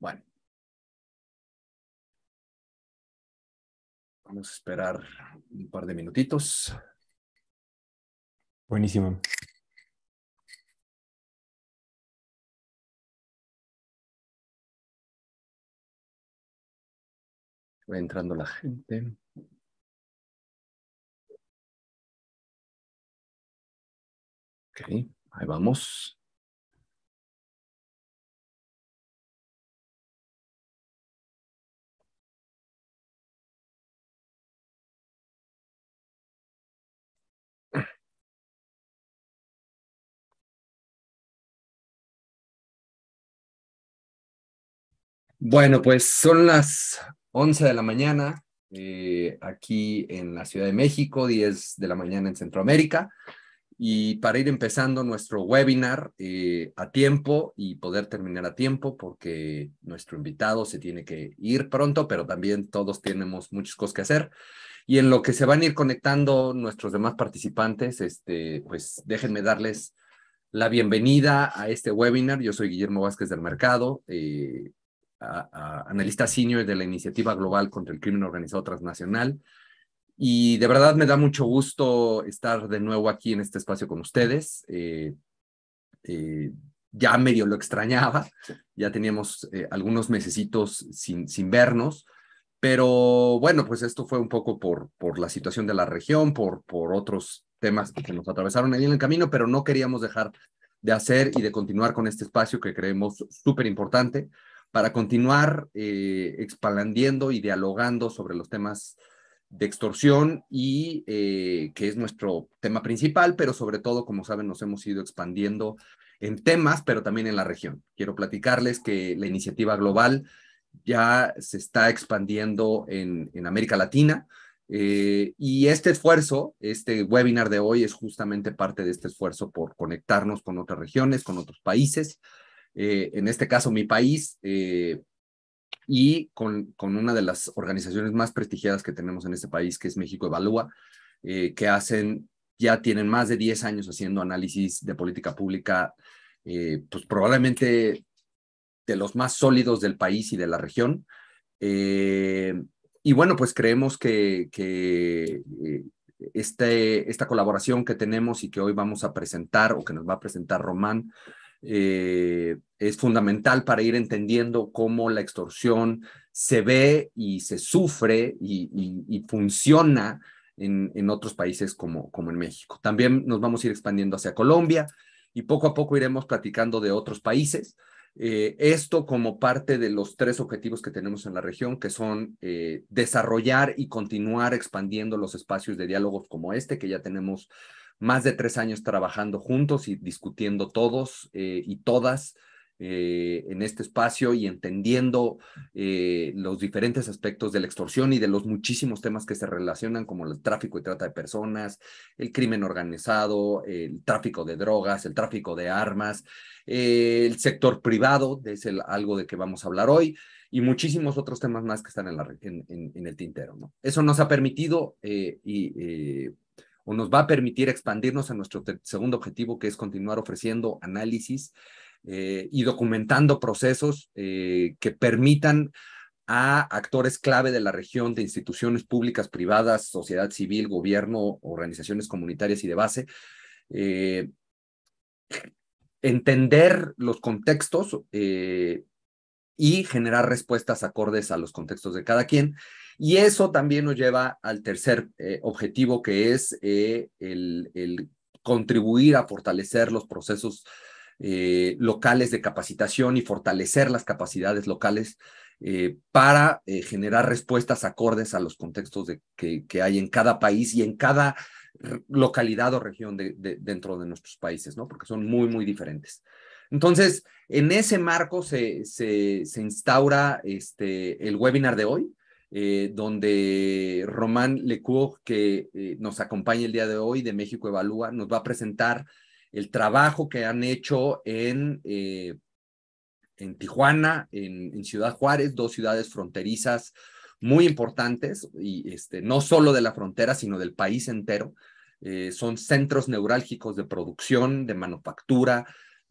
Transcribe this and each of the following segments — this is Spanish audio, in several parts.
Bueno. Vamos a esperar un par de minutitos. Buenísimo. Va entrando la gente. Ok, ahí vamos. Bueno, pues son las 11 de la mañana eh, aquí en la Ciudad de México, 10 de la mañana en Centroamérica. Y para ir empezando nuestro webinar eh, a tiempo y poder terminar a tiempo, porque nuestro invitado se tiene que ir pronto, pero también todos tenemos muchas cosas que hacer. Y en lo que se van a ir conectando nuestros demás participantes, este, pues déjenme darles la bienvenida a este webinar. Yo soy Guillermo Vázquez del Mercado. Eh, analista senior de la Iniciativa Global contra el Crimen Organizado Transnacional. Y de verdad me da mucho gusto estar de nuevo aquí en este espacio con ustedes. Eh, eh, ya medio lo extrañaba, ya teníamos eh, algunos mesecitos sin, sin vernos, pero bueno, pues esto fue un poco por, por la situación de la región, por, por otros temas que nos atravesaron ahí en el camino, pero no queríamos dejar de hacer y de continuar con este espacio que creemos súper importante para continuar eh, expandiendo y dialogando sobre los temas de extorsión y eh, que es nuestro tema principal, pero sobre todo, como saben, nos hemos ido expandiendo en temas, pero también en la región. Quiero platicarles que la iniciativa global ya se está expandiendo en, América Latina eh, y este esfuerzo, este webinar de hoy es justamente parte de este esfuerzo por conectarnos con otras regiones, con otros países eh, en este caso mi país, eh, y con, con, una de las organizaciones más prestigiadas que tenemos en este país, que es México Evalúa, eh, que hacen, ya tienen más de 10 años haciendo análisis de política pública, pues probablemente de los más sólidos del país y de la región. y bueno, pues creemos que, que este, esta colaboración que tenemos y que hoy vamos a presentar o que nos va a presentar Román, eh, es fundamental para ir entendiendo cómo la extorsión se ve y se sufre y, funciona en, en, otros países como, como en México. También nos vamos a ir expandiendo hacia Colombia y poco a poco iremos platicando de otros países. Eh, esto como parte de los tres objetivos que tenemos en la región, que son eh, desarrollar y continuar expandiendo los espacios de diálogos como este, que ya tenemos más de tres años trabajando juntos y discutiendo todos eh, y todas eh, en este espacio y entendiendo eh, los diferentes aspectos de la extorsión y de los muchísimos temas que se relacionan, como el tráfico y trata de personas, el crimen organizado, el tráfico de drogas, el tráfico de armas, el sector privado, es algo de que vamos a hablar hoy, y muchísimos otros temas más que están en, el tintero. Eso nos ha permitido y, nos va a permitir expandirnos a nuestro segundo objetivo, que es continuar ofreciendo análisis eh, y documentando procesos eh, que permitan a actores clave de la región, de instituciones públicas, privadas, sociedad civil, gobierno, organizaciones comunitarias y de base, eh, entender los contextos y generar respuestas acordes a los contextos de cada quien y eso también nos lleva al tercer eh, objetivo, que es eh, el, contribuir a fortalecer los procesos eh, locales de capacitación y fortalecer las capacidades locales para generar respuestas acordes a los contextos que, hay en cada país y en cada localidad o región dentro de nuestros países, ¿no? Porque son muy, muy diferentes. Entonces, en ese marco se, se, se instaura este, el webinar de hoy, eh, donde Román Lecour, que eh, nos acompaña el día de hoy de México Evalúa, nos va a presentar el trabajo que han hecho en, eh, en Tijuana, en, en, Ciudad Juárez, dos ciudades fronterizas muy importantes, y este, no solo de la frontera, sino del país entero. son centros neurálgicos de producción, de manufactura,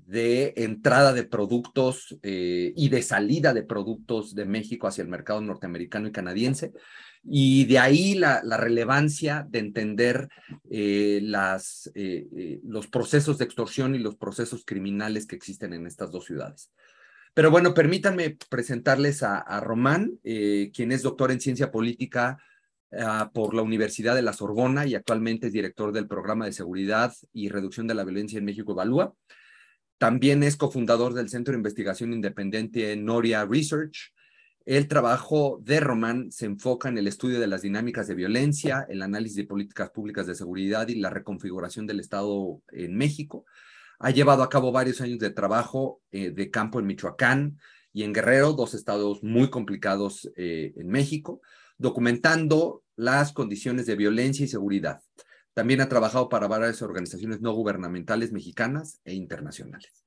de entrada de productos eh, y de salida de productos de México hacia el mercado norteamericano y canadiense. Y de ahí la, relevancia de entender eh, eh, los procesos de extorsión y los procesos criminales que existen en estas dos ciudades. Pero bueno, permítanme presentarles a, a Román, quien es doctor en ciencia política ah, por la Universidad de la Sorbona y actualmente es director del programa de seguridad y reducción de la violencia en México Evalúa. También es cofundador del Centro de Investigación Independiente Noria Research. El trabajo de Román se enfoca en el estudio de las dinámicas de violencia, el análisis de políticas públicas de seguridad y la reconfiguración del Estado en México. Ha llevado a cabo varios años de trabajo eh, de campo en Michoacán y en Guerrero, dos estados muy complicados eh, en México, documentando las condiciones de violencia y seguridad. También ha trabajado para varias organizaciones no gubernamentales mexicanas e internacionales.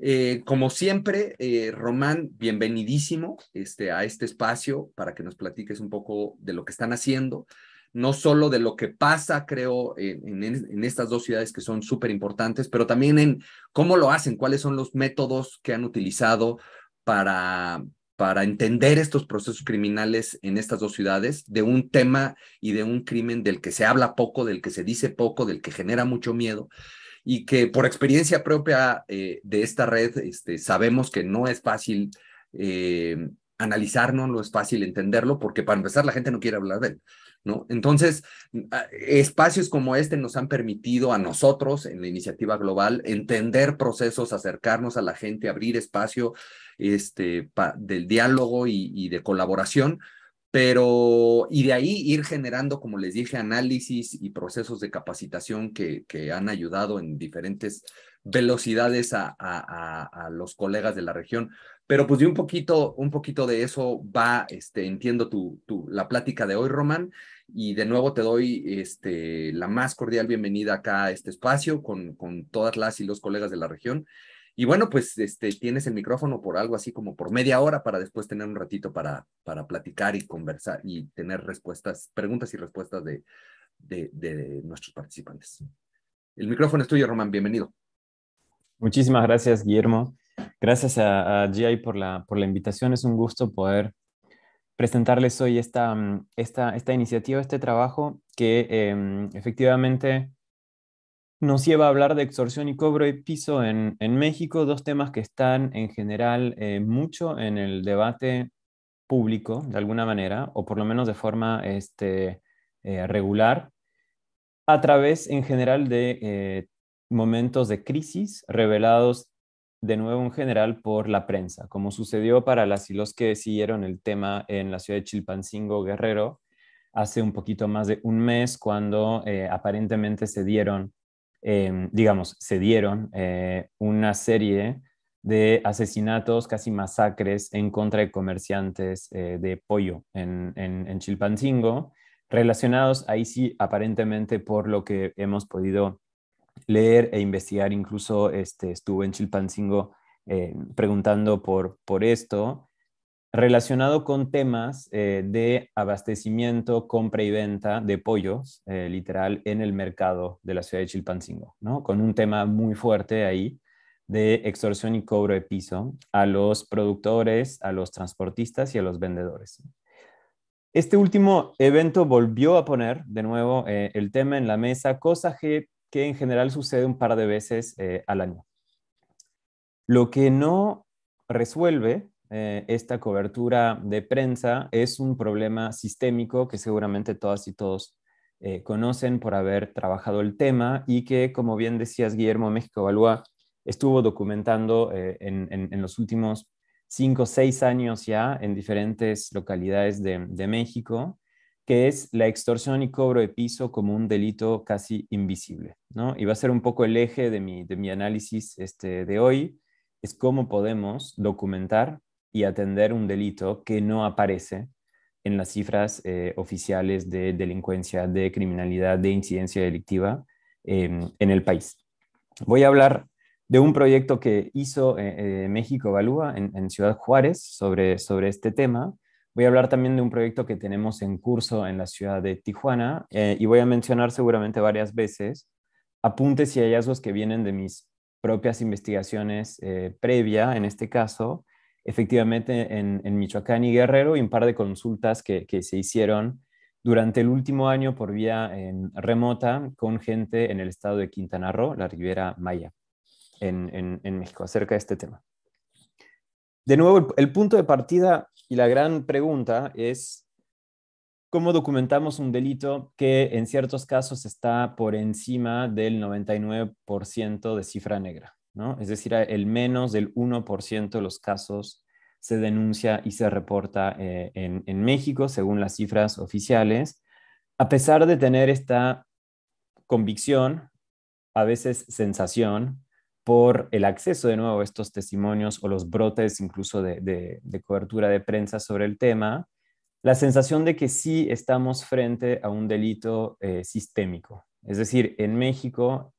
Eh, como siempre, eh, Román, bienvenidísimo este, a este espacio para que nos platiques un poco de lo que están haciendo, no solo de lo que pasa, creo, en, en estas dos ciudades que son súper importantes, pero también en cómo lo hacen, cuáles son los métodos que han utilizado para, para entender estos procesos criminales en estas dos ciudades, de un tema y de un crimen del que se habla poco, del que se dice poco, del que genera mucho miedo, y que por experiencia propia eh, de esta red este, sabemos que no es fácil eh, analizarlo, no es fácil entenderlo, porque para empezar la gente no quiere hablar de él. ¿No? Entonces, espacios como este nos han permitido a nosotros en la iniciativa global entender procesos, acercarnos a la gente, abrir espacio, este, del diálogo y, de colaboración, pero, y de ahí ir generando, como les dije, análisis y procesos de capacitación que, que han ayudado en diferentes velocidades a, los colegas de la región. Pero pues de un poquito, un poquito de eso va, este, entiendo tu, la plática de hoy, Román, y de nuevo te doy este, la más cordial bienvenida acá a este espacio con, con todas las y los colegas de la región. Y bueno, pues este, tienes el micrófono por algo así como por media hora para después tener un ratito para, para platicar y conversar y tener respuestas, preguntas y respuestas de, de, nuestros participantes. El micrófono es tuyo, Román, bienvenido. Muchísimas gracias, Guillermo. Gracias a, a GI por la, por la invitación. Es un gusto poder presentarles hoy esta, mm, esta, esta iniciativa, este trabajo que em, efectivamente nos lleva a hablar de extorsión y cobro de piso en, México, dos temas que están en general eh, mucho en el debate público, de alguna manera, o por lo menos de forma este, eh, regular, a través en general de eh, momentos de crisis revelados de nuevo en general por la prensa, como sucedió para las y los que siguieron el tema en la ciudad de Chilpancingo Guerrero hace un poquito más de un mes, cuando aparentemente se dieron Em, digamos, se dieron eh, una serie de asesinatos, casi masacres en contra de comerciantes eh, de pollo en, Chilpancingo, relacionados ahí sí aparentemente por lo que hemos podido leer e investigar, incluso este, estuve en Chilpancingo eh, preguntando por, por esto, relacionado con temas eh, de abastecimiento, compra y venta de pollos, eh, literal, en el mercado de la ciudad de Chilpancingo, con un tema muy fuerte ahí de extorsión y cobro de piso a los productores, a los transportistas y a los vendedores. Este último evento volvió a poner de nuevo eh, el tema en la mesa, cosa que, que, en general sucede un par de veces al año. Lo que no resuelve eh, esta cobertura de prensa es un problema sistémico que seguramente todas y todos eh, conocen por haber trabajado el tema y que, como bien decías, Guillermo México Balúa estuvo documentando eh, en, los últimos cinco o seis años ya en diferentes localidades de, México, que es la extorsión y cobro de piso como un delito casi invisible. ¿no? Y va a ser un poco el eje de mi, análisis este, de hoy, es cómo podemos documentar y atender un delito que no aparece en las cifras eh, oficiales de delincuencia, de criminalidad, de incidencia delictiva em, en el país. Voy a hablar de un proyecto que hizo eh, eh, México Evalúa en, Ciudad Juárez sobre, sobre este tema. Voy a hablar también de un proyecto que tenemos en curso en la ciudad de Tijuana y voy a mencionar seguramente varias veces apuntes y hallazgos que vienen de mis propias investigaciones previa, en este caso, efectivamente en, Michoacán y Guerrero y un par de consultas que, se hicieron durante el último año por vía en remota con gente en el estado de Quintana Roo, la Riviera Maya, en, México, acerca de este tema. De nuevo, el, el, punto de partida y la gran pregunta es cómo documentamos un delito que en ciertos casos está por encima del 99% de cifra negra. Es decir, el menos del 1% de los casos se denuncia y se reporta eh, en, México, según las cifras oficiales, a pesar de tener esta convicción, a veces sensación, por el acceso de nuevo a estos testimonios o los brotes incluso de, cobertura de prensa sobre el tema, la sensación de que sí estamos frente a un delito eh, sistémico. Es decir, en México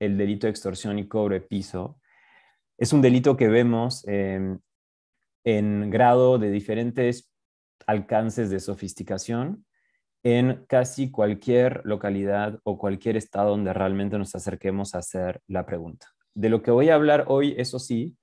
el delito de extorsión y cobre piso, es un delito que vemos em, en grado de diferentes alcances de sofisticación en casi cualquier localidad o cualquier estado donde realmente nos acerquemos a hacer la pregunta. De lo que voy a hablar hoy, eso sí,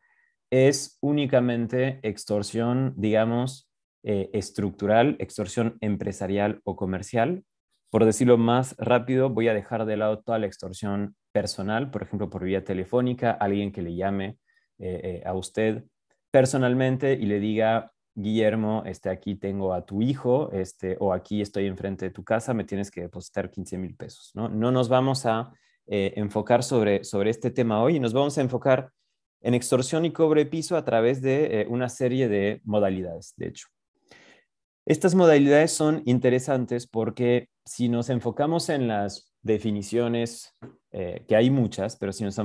es únicamente extorsión, digamos, eh, estructural, extorsión empresarial o comercial, por decirlo más rápido, voy a dejar de lado toda la extorsión personal, por ejemplo, por vía telefónica, alguien que le llame eh, eh, a usted personalmente y le diga, Guillermo, este, aquí tengo a tu hijo, este, o aquí estoy enfrente de tu casa, me tienes que depositar 15 mil pesos. ¿no? no nos vamos a eh, enfocar sobre, sobre este tema hoy y nos vamos a enfocar en extorsión y cobre piso a través de una serie de modalidades, de hecho. Estas modalidades son interesantes porque si nos enfocamos en las definiciones, eh, que hay muchas, pero si nos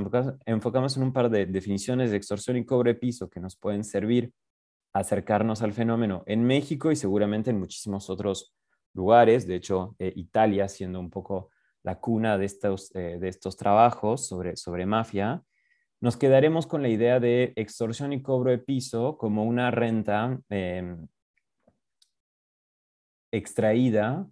enfocamos, en un par de definiciones de extorsión y cobro de piso que nos pueden servir a acercarnos al fenómeno en México y seguramente en muchísimos otros lugares, de hecho eh, Italia siendo un poco la cuna de estos, eh, de estos trabajos sobre, sobre mafia, nos quedaremos con la idea de extorsión y cobro de piso como una renta em, extraída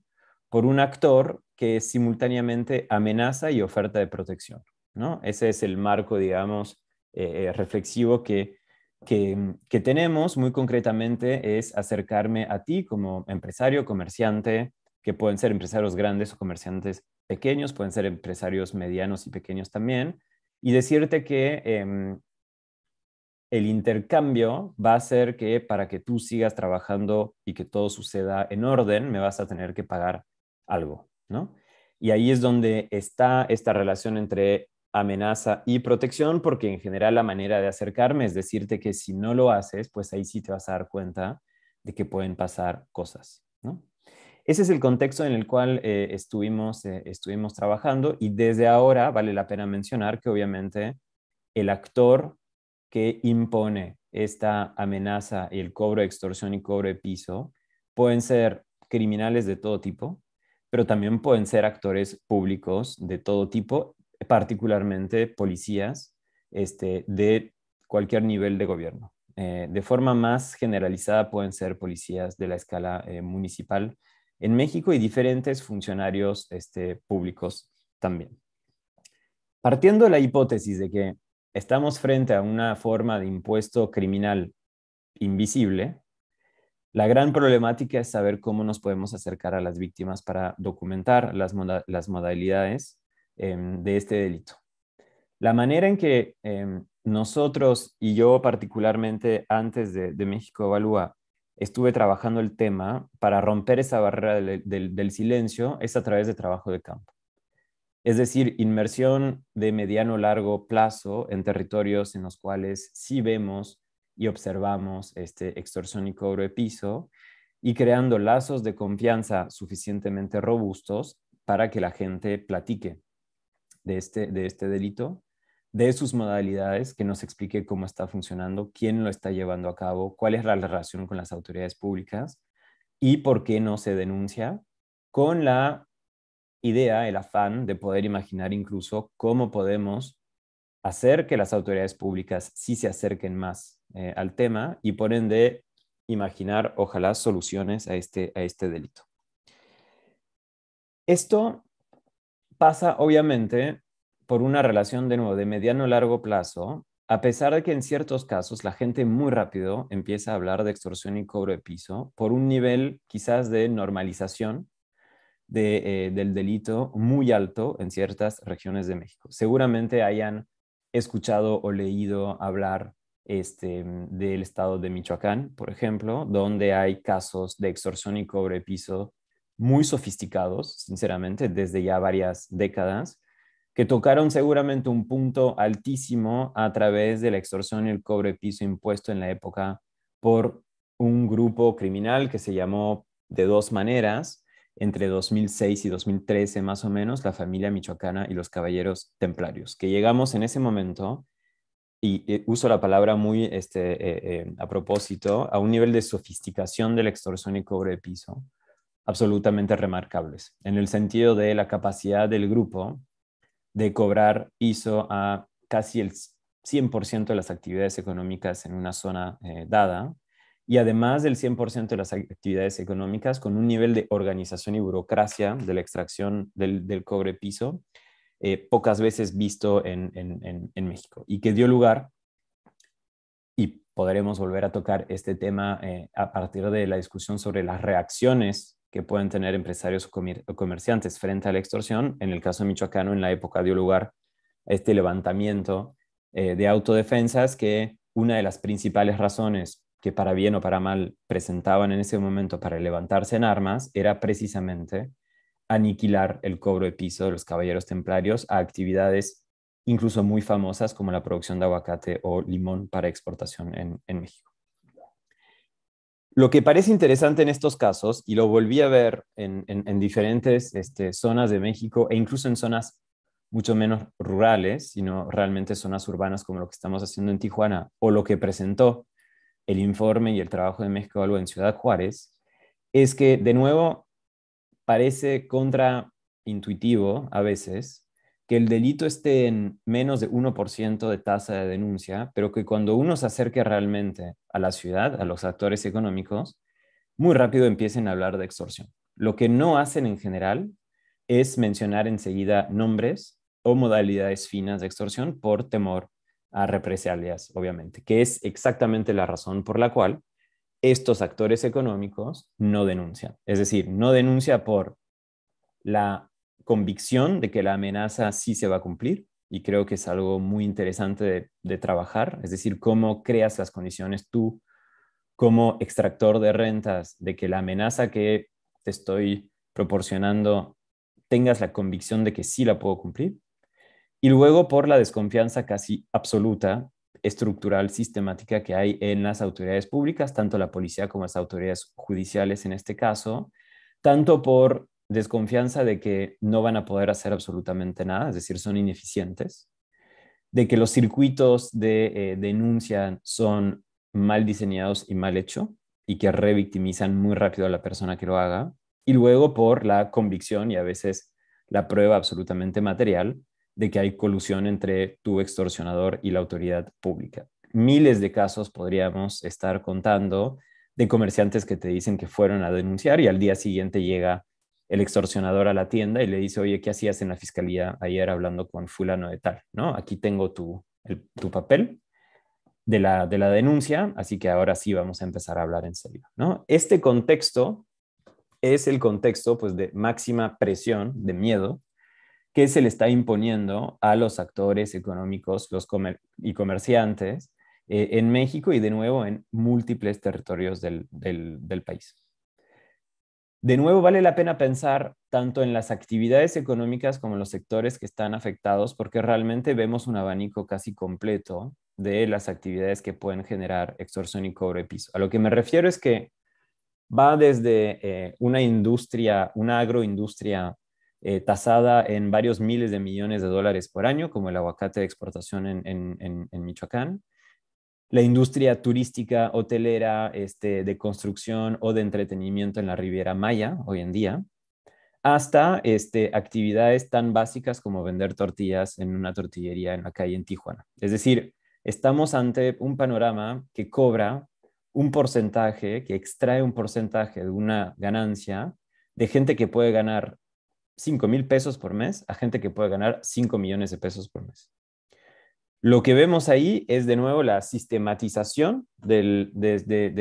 por un actor que simultáneamente amenaza y oferta de protección. ¿no? Ese es el marco, digamos, eh, eh, reflexivo que, que, tenemos muy concretamente es acercarme a ti como empresario, comerciante, que pueden ser empresarios grandes o comerciantes pequeños, pueden ser empresarios medianos y pequeños también, y decirte que em, el intercambio va a ser que para que tú sigas trabajando y que todo suceda en orden, me vas a tener que pagar algo, ¿no? Y ahí es donde está esta relación entre amenaza y protección, porque en general la manera de acercarme es decirte que si no lo haces, pues ahí sí te vas a dar cuenta de que pueden pasar cosas, ¿no? Ese es el contexto en el cual eh, estuvimos, eh, estuvimos trabajando y desde ahora vale la pena mencionar que obviamente el actor que impone esta amenaza y el cobro de extorsión y cobro de piso pueden ser criminales de todo tipo, pero también pueden ser actores públicos de todo tipo, particularmente policías este, de cualquier nivel de gobierno. Eh, de forma más generalizada pueden ser policías de la escala eh, municipal en México y diferentes funcionarios este, públicos también. Partiendo de la hipótesis de que estamos frente a una forma de impuesto criminal invisible, la gran problemática es saber cómo nos podemos acercar a las víctimas para documentar las, modalidades em, de este delito. La manera en que em, nosotros y yo particularmente antes de, México Evalúa estuve trabajando el tema para romper esa barrera del silencio es a través de trabajo de campo. Es decir, inmersión de mediano largo plazo en territorios en los cuales sí vemos y observamos este extorsión y cobro de piso y creando lazos de confianza suficientemente robustos para que la gente platique de este, de este delito, de sus modalidades, que nos explique cómo está funcionando, quién lo está llevando a cabo, cuál es la relación con las autoridades públicas y por qué no se denuncia, con la idea, el afán de poder imaginar incluso cómo podemos hacer que las autoridades públicas sí se acerquen más eh, al tema y ponen de imaginar, ojalá, soluciones a este, a este delito. Esto pasa, obviamente, por una relación de nuevo de mediano a largo plazo, a pesar de que en ciertos casos la gente muy rápido empieza a hablar de extorsión y cobro de piso por un nivel quizás de normalización eh, del delito muy alto en ciertas regiones de México. Seguramente hayan escuchado o leído hablar este, del estado de Michoacán, por ejemplo, donde hay casos de extorsión y cobre piso muy sofisticados, sinceramente, desde ya varias décadas, que tocaron seguramente un punto altísimo a través de la extorsión y el cobre piso impuesto en la época por un grupo criminal que se llamó de dos maneras, entre 2006 y 2013 más o menos, la familia michoacana y los caballeros templarios, que llegamos en ese momento, y eh, uso la palabra muy este, eh, eh, a propósito, a un nivel de sofisticación del la extorsión y cobro de piso absolutamente remarcables, en el sentido de la capacidad del grupo de cobrar piso a casi el 100% de las actividades económicas en una zona dada, y además del 100% de las actividades económicas con un nivel de organización y burocracia de la extracción del, cobre piso eh, pocas veces visto en, México y que dio lugar, y podremos volver a tocar este tema eh, a partir de la discusión sobre las reacciones que pueden tener empresarios o, comerciantes frente a la extorsión, en el caso de michoacano en la época dio lugar a este levantamiento eh, de autodefensas que una de las principales razones que para bien o para mal presentaban en ese momento para levantarse en armas era precisamente aniquilar el cobro de piso de los caballeros templarios a actividades incluso muy famosas como la producción de aguacate o limón para exportación en, México. Lo que parece interesante en estos casos, y lo volví a ver en, diferentes este, zonas de México e incluso en zonas mucho menos rurales, sino realmente zonas urbanas como lo que estamos haciendo en Tijuana, o lo que presentó el informe y el trabajo de México Algo en Ciudad Juárez, es que de nuevo parece contraintuitivo a veces que el delito esté en menos de 1% de tasa de denuncia, pero que cuando uno se acerque realmente a la ciudad, a los actores económicos, muy rápido empiecen a hablar de extorsión. Lo que no hacen en general es mencionar enseguida nombres o modalidades finas de extorsión por temor a represalias, obviamente, que es exactamente la razón por la cual estos actores económicos no denuncian. Es decir, no denuncia por la convicción de que la amenaza sí se va a cumplir, y creo que es algo muy interesante de, de trabajar, es decir, cómo creas las condiciones tú como extractor de rentas de que la amenaza que te estoy proporcionando tengas la convicción de que sí la puedo cumplir y luego por la desconfianza casi absoluta, estructural, sistemática que hay en las autoridades públicas, tanto la policía como las autoridades judiciales en este caso, tanto por desconfianza de que no van a poder hacer absolutamente nada, es decir, son ineficientes, de que los circuitos de eh, denuncia son mal diseñados y mal hecho, y que revictimizan muy rápido a la persona que lo haga, y luego por la convicción y a veces la prueba absolutamente material de que hay colusión entre tu extorsionador y la autoridad pública. Miles de casos podríamos estar contando de comerciantes que te dicen que fueron a denunciar y al día siguiente llega el extorsionador a la tienda y le dice, oye, ¿qué hacías en la fiscalía ayer hablando con fulano de tal? ¿No? Aquí tengo tu, papel de la, de la denuncia, así que ahora sí vamos a empezar a hablar en serio. ¿no? Este contexto es el contexto pues, de máxima presión, de miedo, que se le está imponiendo a los actores económicos los y comerciantes eh, en México y de nuevo en múltiples territorios del, país. De nuevo, vale la pena pensar tanto en las actividades económicas como en los sectores que están afectados, porque realmente vemos un abanico casi completo de las actividades que pueden generar extorsión y cobre piso. A lo que me refiero es que va desde eh, una industria, una agroindustria eh, tasada en varios miles de millones de dólares por año, como el aguacate de exportación en, Michoacán. La industria turística, hotelera, este, de construcción o de entretenimiento en la Riviera Maya hoy en día, hasta este, actividades tan básicas como vender tortillas en una tortillería en la calle en Tijuana. Es decir, estamos ante un panorama que cobra un porcentaje, que extrae un porcentaje de una ganancia de gente que puede ganar 5 mil pesos por mes a gente que puede ganar 5 millones de pesos por mes. Lo que vemos ahí es de nuevo la sistematización de,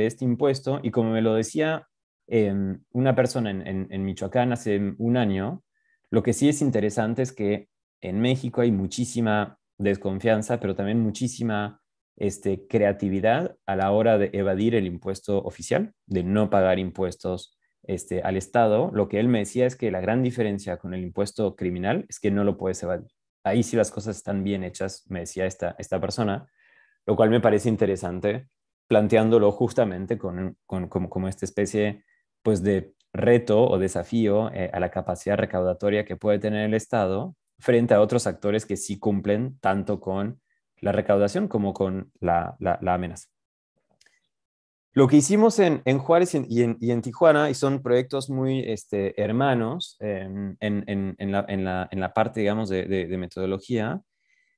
este impuesto y como me lo decía em, una persona en, Michoacán hace un año, lo que sí es interesante es que en México hay muchísima desconfianza, pero también muchísima este, creatividad a la hora de evadir el impuesto oficial, de no pagar impuestos este, al Estado, lo que él me decía es que la gran diferencia con el impuesto criminal es que no lo puedes evadir. Ahí sí las cosas están bien hechas, me decía esta, esta persona, lo cual me parece interesante, planteándolo justamente con, con, como esta especie pues, de reto o desafío eh, a la capacidad recaudatoria que puede tener el Estado frente a otros actores que sí cumplen tanto con la recaudación como con la, la amenaza. Lo que hicimos en, Juárez y en, Tijuana, y son proyectos muy este, hermanos em, en, la, parte, digamos, de, de metodología,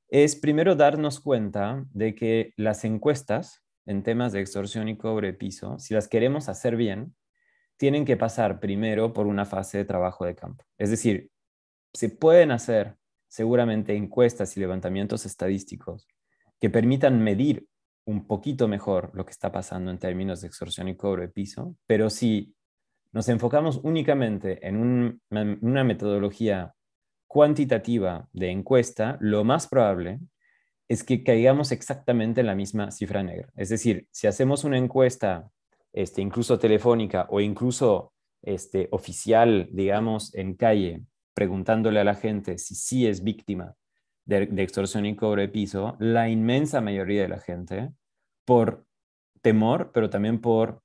es primero darnos cuenta de que las encuestas en temas de extorsión y cobre piso, si las queremos hacer bien, tienen que pasar primero por una fase de trabajo de campo. Es decir, se pueden hacer seguramente encuestas y levantamientos estadísticos que permitan medir un poquito mejor lo que está pasando en términos de extorsión y cobro de piso, pero si nos enfocamos únicamente en una metodología cuantitativa de encuesta, lo más probable es que caigamos exactamente en la misma cifra negra. Es decir, si hacemos una encuesta, este, incluso telefónica o incluso este, oficial, digamos, en calle, preguntándole a la gente si sí es víctima de extorsión y cobro de piso, la inmensa mayoría de la gente por temor, pero también por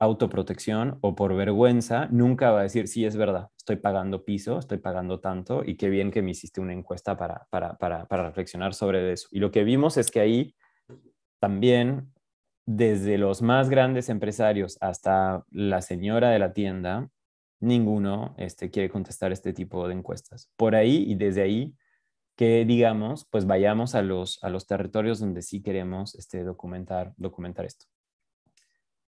autoprotección o por vergüenza, nunca va a decir, sí, es verdad, estoy pagando piso, estoy pagando tanto y qué bien que me hiciste una encuesta para, para, para reflexionar sobre eso. Y lo que vimos es que ahí también, desde los más grandes empresarios hasta la señora de la tienda, ninguno este, quiere contestar este tipo de encuestas. Por ahí y desde ahí que digamos, pues vayamos a los, a los territorios donde sí queremos este, documentar, documentar esto.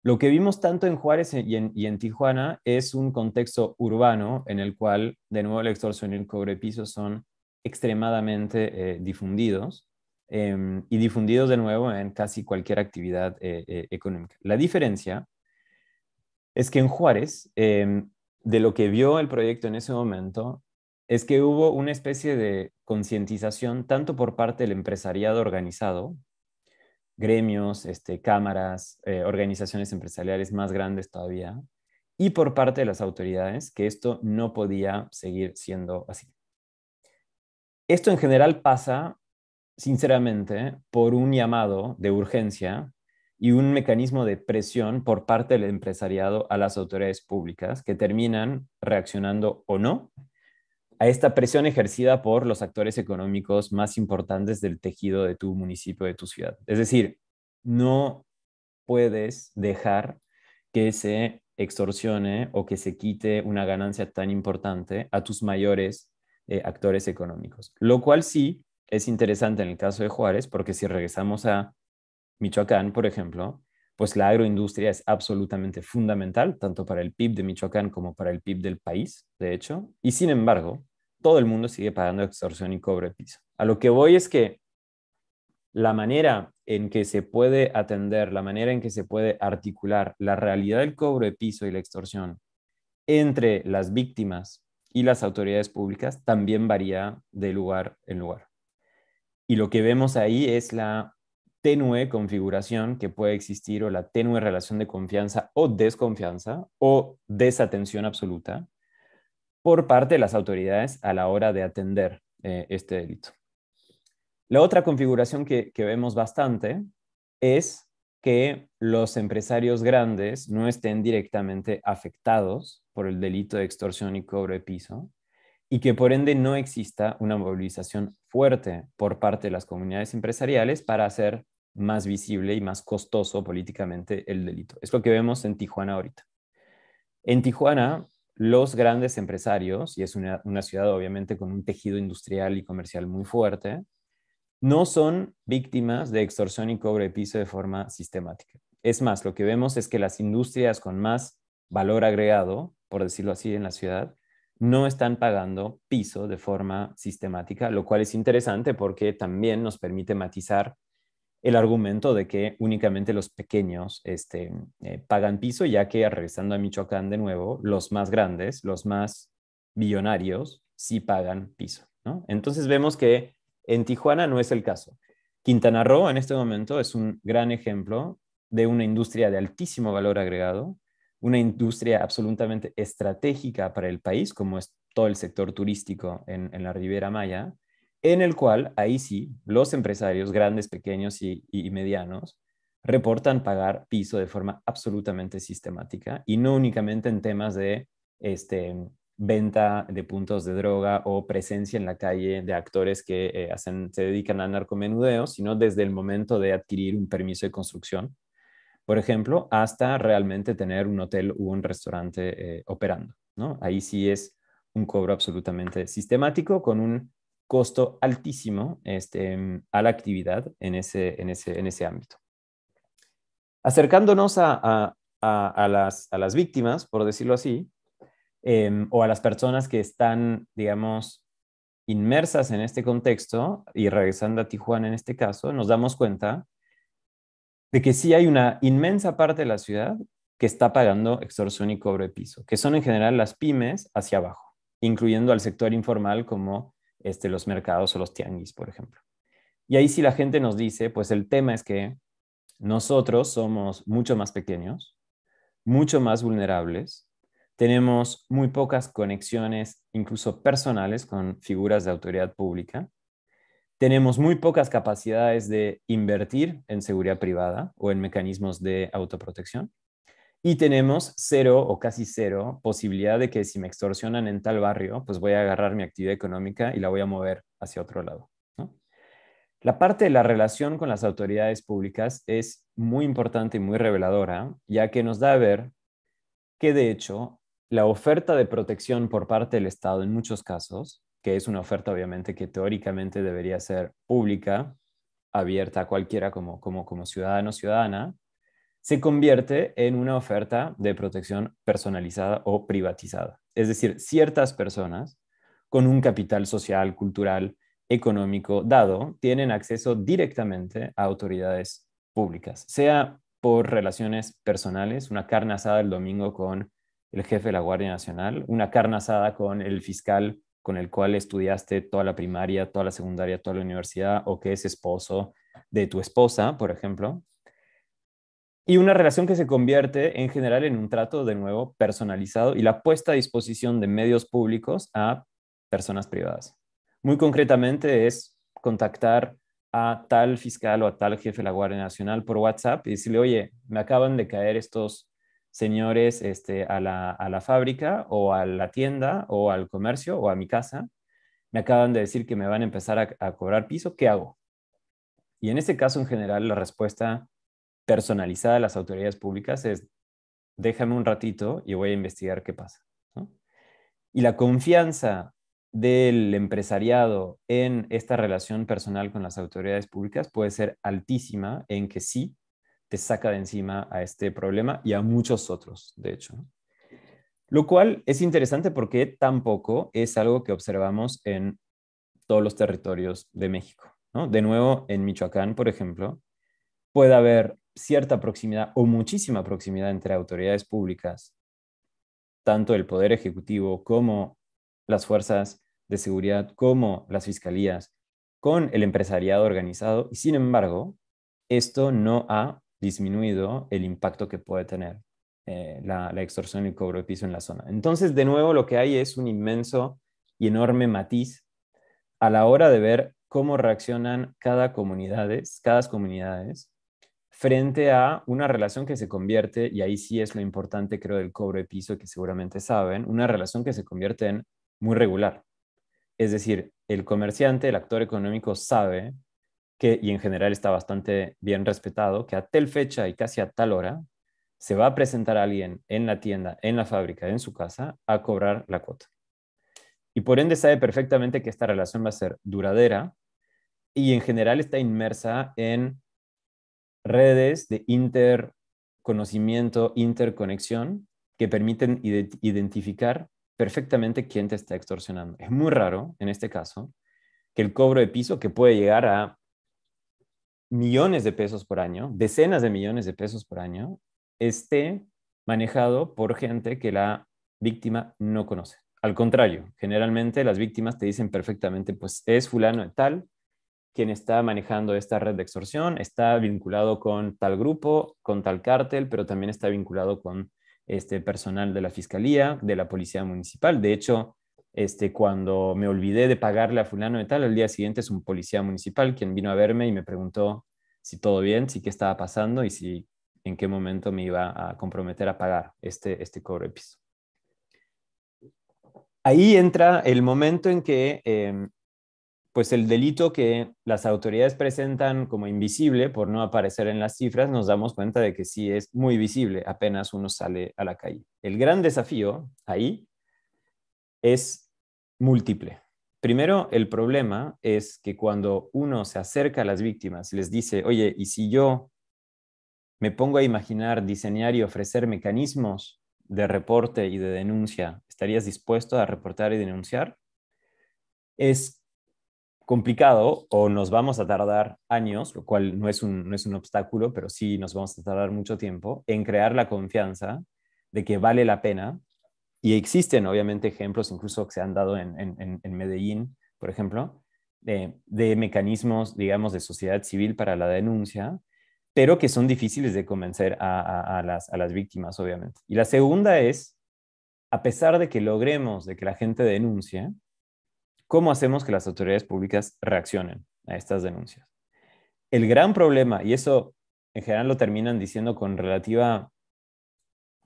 Lo que vimos tanto en Juárez y en, y en, Tijuana es un contexto urbano en el cual, de nuevo, el extorsión y el cobrepiso son extremadamente eh, difundidos em, y difundidos de nuevo en casi cualquier actividad eh, eh, económica. La diferencia es que en Juárez, em, de lo que vio el proyecto en ese momento, es que hubo una especie de concientización tanto por parte del empresariado organizado, gremios, este, cámaras, eh, organizaciones empresariales más grandes todavía, y por parte de las autoridades que esto no podía seguir siendo así. Esto en general pasa, sinceramente, por un llamado de urgencia y un mecanismo de presión por parte del empresariado a las autoridades públicas que terminan reaccionando o no a esta presión ejercida por los actores económicos más importantes del tejido de tu municipio, de tu ciudad. Es decir, no puedes dejar que se extorsione o que se quite una ganancia tan importante a tus mayores eh, actores económicos. Lo cual sí es interesante en el caso de Juárez, porque si regresamos a Michoacán, por ejemplo, pues la agroindustria es absolutamente fundamental, tanto para el PIB de Michoacán como para el PIB del país, de hecho, y sin embargo, todo el mundo sigue pagando extorsión y cobre piso. A lo que voy es que la manera en que se puede atender, la manera en que se puede articular la realidad del cobro de piso y la extorsión entre las víctimas y las autoridades públicas también varía de lugar en lugar. Y lo que vemos ahí es la tenue configuración que puede existir o la tenue relación de confianza o desconfianza o desatención absoluta por parte de las autoridades a la hora de atender eh, este delito. La otra configuración que, que vemos bastante es que los empresarios grandes no estén directamente afectados por el delito de extorsión y cobro de piso y que por ende no exista una movilización fuerte por parte de las comunidades empresariales para hacer más visible y más costoso políticamente el delito. Es lo que vemos en Tijuana ahorita. En Tijuana, los grandes empresarios, y es una, ciudad obviamente con un tejido industrial y comercial muy fuerte, no son víctimas de extorsión y cobro de piso de forma sistemática. Es más, lo que vemos es que las industrias con más valor agregado, por decirlo así, en la ciudad, no están pagando piso de forma sistemática, lo cual es interesante porque también nos permite matizar el argumento de que únicamente los pequeños este, eh, pagan piso, ya que regresando a Michoacán de nuevo, los más grandes, los más billonarios, sí pagan piso. Entonces vemos que en Tijuana no es el caso. Quintana Roo en este momento es un gran ejemplo de una industria de altísimo valor agregado, una industria absolutamente estratégica para el país, como es todo el sector turístico en, en la Riviera Maya, en el cual ahí sí los empresarios grandes, pequeños y, medianos reportan pagar piso de forma absolutamente sistemática y no únicamente en temas de este, venta de puntos de droga o presencia en la calle de actores que eh, se dedican al narcomenudeo, sino desde el momento de adquirir un permiso de construcción, por ejemplo, hasta realmente tener un hotel o un restaurante eh, operando. ¿no? Ahí sí es un cobro absolutamente sistemático con un costo altísimo este, em, a la actividad en ese, en ese, ámbito. Acercándonos a, las, víctimas, por decirlo así, em, o a las personas que están, digamos, inmersas en este contexto, y regresando a Tijuana en este caso, nos damos cuenta de que sí hay una inmensa parte de la ciudad que está pagando extorsión y cobro de piso, que son en general las pymes hacia abajo, incluyendo al sector informal como este, los mercados o los tianguis, por ejemplo. Y ahí si la gente nos dice, pues el tema es que nosotros somos mucho más pequeños, mucho más vulnerables, tenemos muy pocas conexiones, incluso personales, con figuras de autoridad pública, tenemos muy pocas capacidades de invertir en seguridad privada o en mecanismos de autoprotección y tenemos cero o casi cero posibilidad de que si me extorsionan en tal barrio, pues voy a agarrar mi actividad económica y la voy a mover hacia otro lado. La parte de la relación con las autoridades públicas es muy importante y muy reveladora, ya que nos da a ver que de hecho la oferta de protección por parte del Estado en muchos casos, que es una oferta obviamente que teóricamente debería ser pública, abierta a cualquiera como, como, como ciudadano o ciudadana, se convierte en una oferta de protección personalizada o privatizada. Es decir, ciertas personas con un capital social, cultural, económico dado, tienen acceso directamente a autoridades públicas, sea por relaciones personales, una carne asada el domingo con el jefe de la Guardia Nacional, una carne asada con el fiscal con el cual estudiaste toda la primaria, toda la secundaria, toda la universidad, o que es esposo de tu esposa, por ejemplo, y una relación que se convierte en general en un trato de nuevo personalizado y la puesta a disposición de medios públicos a personas privadas. Muy concretamente es contactar a tal fiscal o a tal jefe de la Guardia Nacional por WhatsApp y decirle, oye, me acaban de caer estos señores este, a, la, fábrica o a la tienda o al comercio o a mi casa, me acaban de decir que me van a empezar a cobrar piso, ¿qué hago? Y en este caso en general la respuesta personalizada a las autoridades públicas es, déjame un ratito y voy a investigar qué pasa. Y la confianza del empresariado en esta relación personal con las autoridades públicas puede ser altísima en que sí te saca de encima a este problema y a muchos otros, de hecho. Lo cual es interesante porque tampoco es algo que observamos en todos los territorios de México. De nuevo, en Michoacán, por ejemplo, puede haber cierta proximidad o muchísima proximidad entre autoridades públicas, tanto el Poder Ejecutivo como las fuerzas de seguridad, como las fiscalías, con el empresariado organizado, y sin embargo, esto no ha disminuido el impacto que puede tener eh, la, extorsión y el cobro de piso en la zona. Entonces, de nuevo, lo que hay es un inmenso y enorme matiz a la hora de ver cómo reaccionan cada comunidades, cada comunidades frente a una relación que se convierte, y ahí sí es lo importante creo del cobro de piso que seguramente saben, una relación que se convierte en muy regular. Es decir, el comerciante, el actor económico sabe que, y en general está bastante bien respetado, que a tal fecha y casi a tal hora se va a presentar alguien en la tienda, en la fábrica, en su casa, a cobrar la cuota. Y por ende sabe perfectamente que esta relación va a ser duradera y en general está inmersa en redes de interconocimiento, interconexión, que permiten identificar perfectamente quién te está extorsionando. Es muy raro, en este caso, que el cobro de piso, que puede llegar a millones de pesos por año, decenas de millones de pesos por año, esté manejado por gente que la víctima no conoce. Al contrario, generalmente las víctimas te dicen perfectamente, pues es fulano de tal, quien está manejando esta red de extorsión está vinculado con tal grupo, con tal cártel, pero también está vinculado con este personal de la fiscalía, de la policía municipal. De hecho, este, cuando me olvidé de pagarle a fulano y tal, al día siguiente es un policía municipal quien vino a verme y me preguntó si todo bien, si qué estaba pasando y si en qué momento me iba a comprometer a pagar este, este cobro de piso. Ahí entra el momento en que em, pues el delito que las autoridades presentan como invisible por no aparecer en las cifras, nos damos cuenta de que sí es muy visible apenas uno sale a la calle. El gran desafío ahí es múltiple. Primero, el problema es que cuando uno se acerca a las víctimas y les dice, oye, ¿y si yo me pongo a imaginar, diseñar y ofrecer mecanismos de reporte y de denuncia, ¿estarías dispuesto a reportar y denunciar? Es complicado o nos vamos a tardar años, lo cual no es, un, no es un obstáculo, pero sí nos vamos a tardar mucho tiempo en crear la confianza de que vale la pena. Y existen obviamente ejemplos, incluso que se han dado en, Medellín, por ejemplo, de, mecanismos, digamos, de sociedad civil para la denuncia, pero que son difíciles de convencer a, las, a las víctimas, obviamente. Y la segunda es, a pesar de que logremos de que la gente denuncie, ¿Cómo hacemos que las autoridades públicas reaccionen a estas denuncias? El gran problema, y eso en general lo terminan diciendo con relativa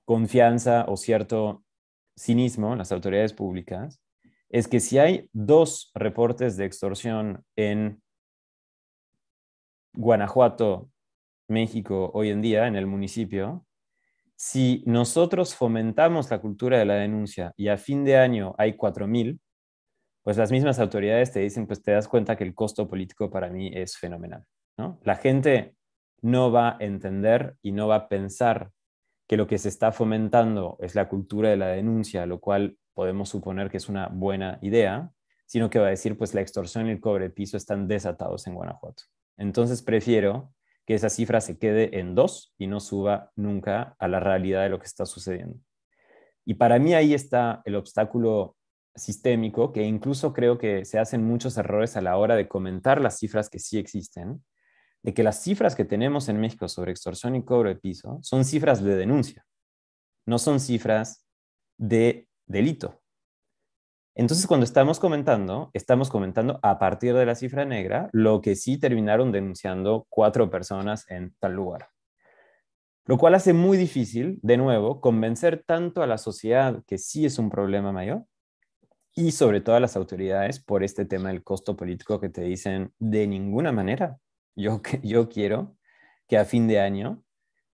confianza o cierto cinismo las autoridades públicas, es que si hay dos reportes de extorsión en Guanajuato, México, hoy en día, en el municipio, si nosotros fomentamos la cultura de la denuncia y a fin de año hay 4.000, pues las mismas autoridades te dicen, pues te das cuenta que el costo político para mí es fenomenal. La gente no va a entender y no va a pensar que lo que se está fomentando es la cultura de la denuncia, lo cual podemos suponer que es una buena idea, sino que va a decir, pues la extorsión y el cobre piso están desatados en Guanajuato. Entonces prefiero que esa cifra se quede en dos y no suba nunca a la realidad de lo que está sucediendo. Y para mí ahí está el obstáculo sistémico que incluso creo que se hacen muchos errores a la hora de comentar las cifras que sí existen, de que las cifras que tenemos en México sobre extorsión y cobro de piso son cifras de denuncia, no son cifras de delito. Entonces, cuando estamos comentando, estamos comentando a partir de la cifra negra lo que sí terminaron denunciando cuatro personas en tal lugar. Lo cual hace muy difícil, de nuevo, convencer tanto a la sociedad que sí es un problema mayor, y sobre todo a las autoridades por este tema del costo político que te dicen de ninguna manera. Yo, yo quiero que a fin de año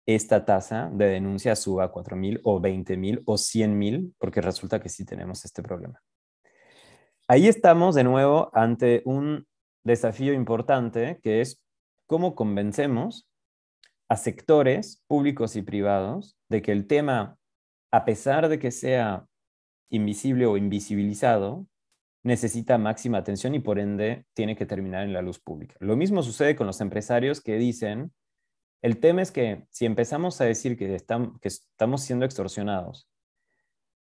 esta tasa de denuncia suba a 4.000 o 20.000 o 100.000, porque resulta que sí tenemos este problema. Ahí estamos de nuevo ante un desafío importante que es cómo convencemos a sectores públicos y privados de que el tema, a pesar de que sea invisible o invisibilizado necesita máxima atención y por ende tiene que terminar en la luz pública. Lo mismo sucede con los empresarios que dicen, el tema es que si empezamos a decir que, estamos siendo extorsionados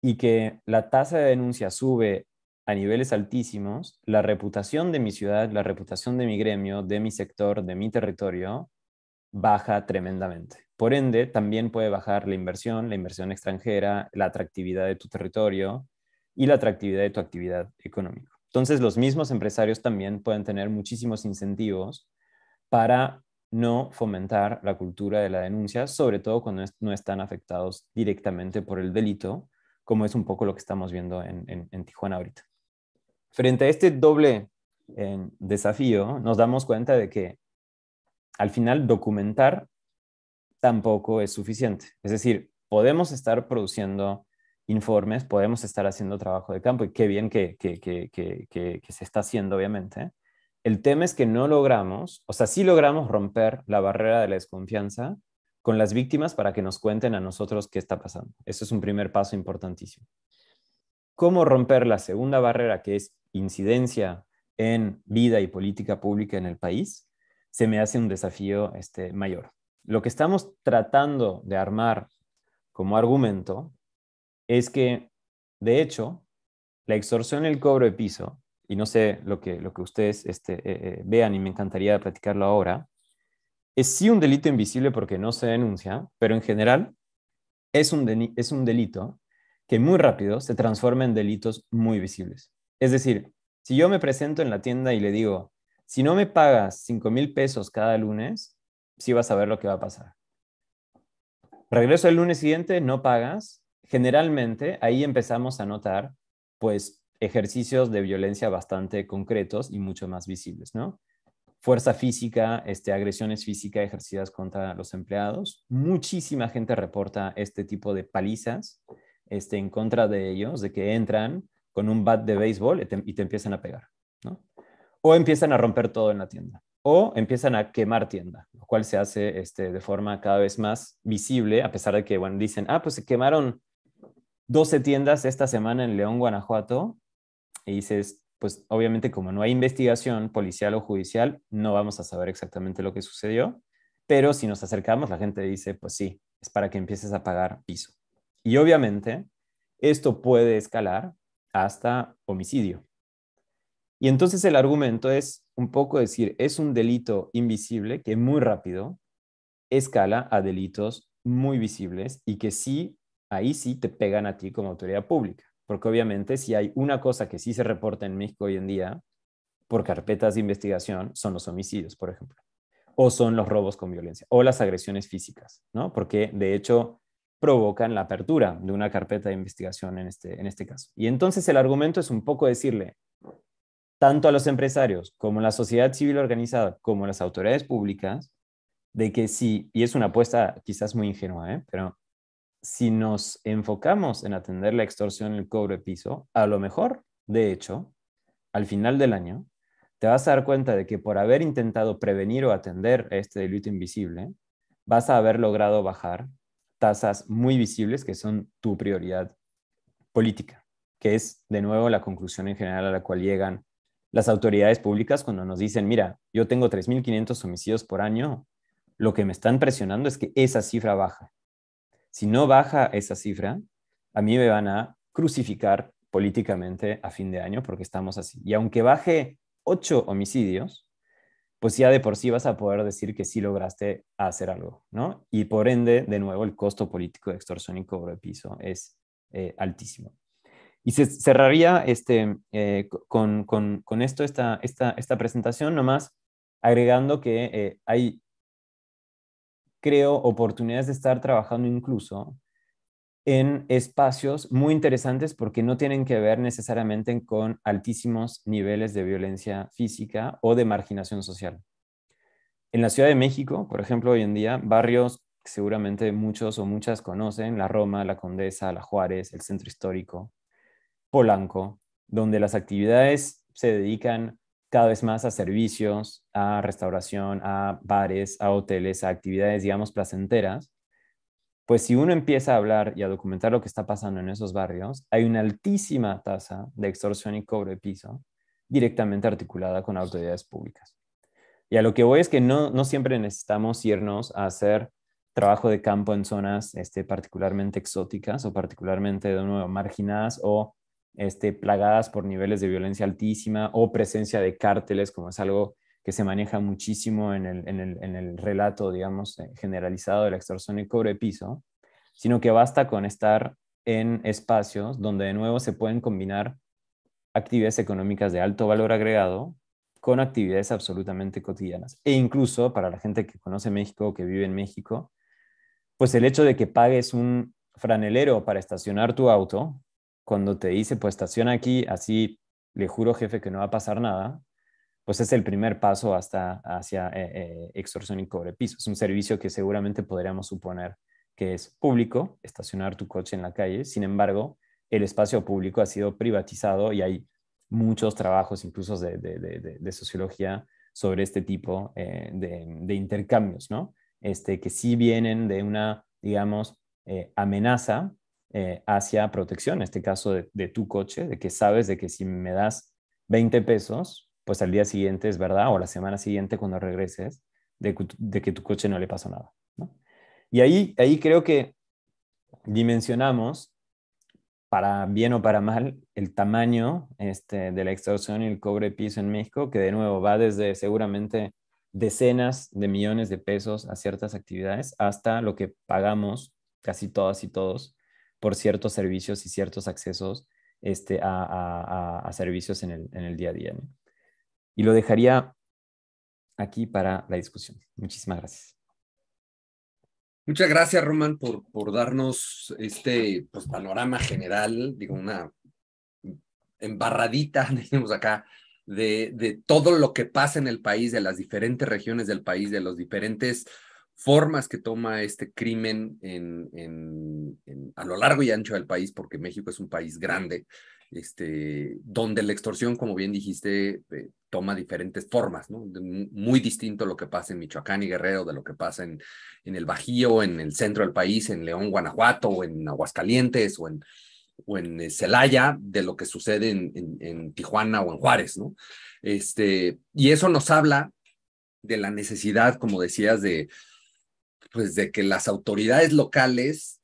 y que la tasa de denuncia sube a niveles altísimos, la reputación de mi ciudad, la reputación de mi gremio, de mi sector, de mi territorio, baja tremendamente. Por ende, también puede bajar la inversión, la inversión extranjera, la atractividad de tu territorio y la atractividad de tu actividad económica. Entonces, los mismos empresarios también pueden tener muchísimos incentivos para no fomentar la cultura de la denuncia, sobre todo cuando no están afectados directamente por el delito, como es un poco lo que estamos viendo en, Tijuana ahorita. Frente a este doble eh, desafío, nos damos cuenta de que al final documentar tampoco es suficiente. Es decir, podemos estar produciendo informes, podemos estar haciendo trabajo de campo y qué bien que, se está haciendo, obviamente. El tema es que no logramos, o sea, sí logramos romper la barrera de la desconfianza con las víctimas para que nos cuenten a nosotros qué está pasando. Eso es un primer paso importantísimo. ¿Cómo romper la segunda barrera que es incidencia en vida y política pública en el país? se me hace un desafío este, mayor. Lo que estamos tratando de armar como argumento es que, de hecho, la extorsión el cobro de piso, y no sé lo que, lo que ustedes este, eh, eh, vean y me encantaría platicarlo ahora, es sí un delito invisible porque no se denuncia, pero en general es es un delito que muy rápido se transforma en delitos muy visibles. Es decir, si yo me presento en la tienda y le digo, si no me pagas 5 mil pesos cada lunes, sí vas a ver lo que va a pasar. Regreso el lunes siguiente, no pagas. Generalmente ahí empezamos a notar, pues, ejercicios de violencia bastante concretos y mucho más visibles, ¿no? Fuerza física, este, agresiones físicas ejercidas contra los empleados. Muchísima gente reporta este tipo de palizas este, en contra de ellos, de que entran con un bat de béisbol y te, y te empiezan a pegar, ¿no? o empiezan a romper todo en la tienda, o empiezan a quemar tienda, lo cual se hace este, de forma cada vez más visible, a pesar de que, bueno, dicen, ah, pues se quemaron 12 tiendas esta semana en León, Guanajuato, y dices, pues obviamente como no hay investigación policial o judicial, no vamos a saber exactamente lo que sucedió, pero si nos acercamos, la gente dice, pues sí, es para que empieces a pagar piso. Y obviamente, esto puede escalar hasta homicidio. Y entonces el argumento es un poco decir, es un delito invisible que muy rápido escala a delitos muy visibles y que sí, ahí sí te pegan a ti como autoridad pública. Porque obviamente si hay una cosa que sí se reporta en México hoy en día por carpetas de investigación son los homicidios, por ejemplo, o son los robos con violencia, o las agresiones físicas, ¿no? Porque de hecho provocan la apertura de una carpeta de investigación en este, en este caso. Y entonces el argumento es un poco decirle, tanto a los empresarios como a la sociedad civil organizada, como a las autoridades públicas, de que si, y es una apuesta quizás muy ingenua, ¿eh? pero si nos enfocamos en atender la extorsión el cobro de piso, a lo mejor, de hecho, al final del año, te vas a dar cuenta de que por haber intentado prevenir o atender este delito invisible, vas a haber logrado bajar tasas muy visibles que son tu prioridad política, que es de nuevo la conclusión en general a la cual llegan las autoridades públicas cuando nos dicen, mira, yo tengo 3.500 homicidios por año, lo que me están presionando es que esa cifra baja. Si no baja esa cifra, a mí me van a crucificar políticamente a fin de año porque estamos así. Y aunque baje 8 homicidios, pues ya de por sí vas a poder decir que sí lograste hacer algo, ¿no? Y por ende, de nuevo, el costo político de extorsión y cobro de piso es eh, altísimo. Y cerraría este, eh, con, esto, esta, esta, esta, presentación, nomás agregando que eh, hay, creo, oportunidades de estar trabajando incluso en espacios muy interesantes porque no tienen que ver necesariamente con altísimos niveles de violencia física o de marginación social. En la Ciudad de México, por ejemplo, hoy en día, barrios que seguramente muchos o muchas conocen, la Roma, la Condesa, la Juárez, el Centro Histórico, Polanco, donde las actividades se dedican cada vez más a servicios, a restauración, a bares, a hoteles, a actividades, digamos, placenteras, pues si uno empieza a hablar y a documentar lo que está pasando en esos barrios, hay una altísima tasa de extorsión y cobro de piso directamente articulada con autoridades públicas. Y a lo que voy es que no, siempre necesitamos irnos a hacer trabajo de campo en zonas este, particularmente exóticas o particularmente, de nuevo, marginadas o este, plagadas por niveles de violencia altísima o presencia de cárteles, como es algo que se maneja muchísimo en el, en el, el relato, digamos, eh, generalizado de la extorsión y cobre piso, sino que basta con estar en espacios donde de nuevo se pueden combinar actividades económicas de alto valor agregado con actividades absolutamente cotidianas. E incluso para la gente que conoce México o que vive en México, pues el hecho de que pagues un franelero para estacionar tu auto cuando te dice, pues estaciona aquí, así le juro jefe que no va a pasar nada, pues es el primer paso hasta hacia eh, eh, extorsión y cobre piso. Es un servicio que seguramente podríamos suponer que es público, estacionar tu coche en la calle. Sin embargo, el espacio público ha sido privatizado y hay muchos trabajos, incluso de, sociología, sobre este tipo eh, de, intercambios, ¿no? Este, que sí vienen de una, digamos, amenaza eh, hacia protección, en este caso de, tu coche, de que sabes de que si me das 20 pesos, pues al día siguiente es verdad, o la semana siguiente cuando regreses, de, que tu coche no le pasó nada. Y ahí, ahí creo que dimensionamos, para bien o para mal, el tamaño este, de la extorsión y el cobre piso en México, que de nuevo va desde seguramente decenas de millones de pesos a ciertas actividades hasta lo que pagamos casi todas y todos por ciertos servicios y ciertos accesos este, a, servicios en el, día a día. Y lo dejaría aquí para la discusión. Muchísimas gracias. Muchas gracias, Roman, por, por darnos este pues, panorama general, digo, una embarradita, decimos acá, de, de, todo lo que pasa en el país, de las diferentes regiones del país, de los diferentes formas que toma este crimen en, a lo largo y ancho del país, porque México es un país grande, este, donde la extorsión, como bien dijiste, eh, toma diferentes formas, ¿no? muy distinto a lo que pasa en Michoacán y Guerrero, de lo que pasa en, en el Bajío, en el centro del país, en León, Guanajuato, o en Aguascalientes, o en, o en eh, Celaya, de lo que sucede en, Tijuana o en Juárez, ¿no? Este, y eso nos habla de la necesidad, como decías, de, pues, de que las autoridades locales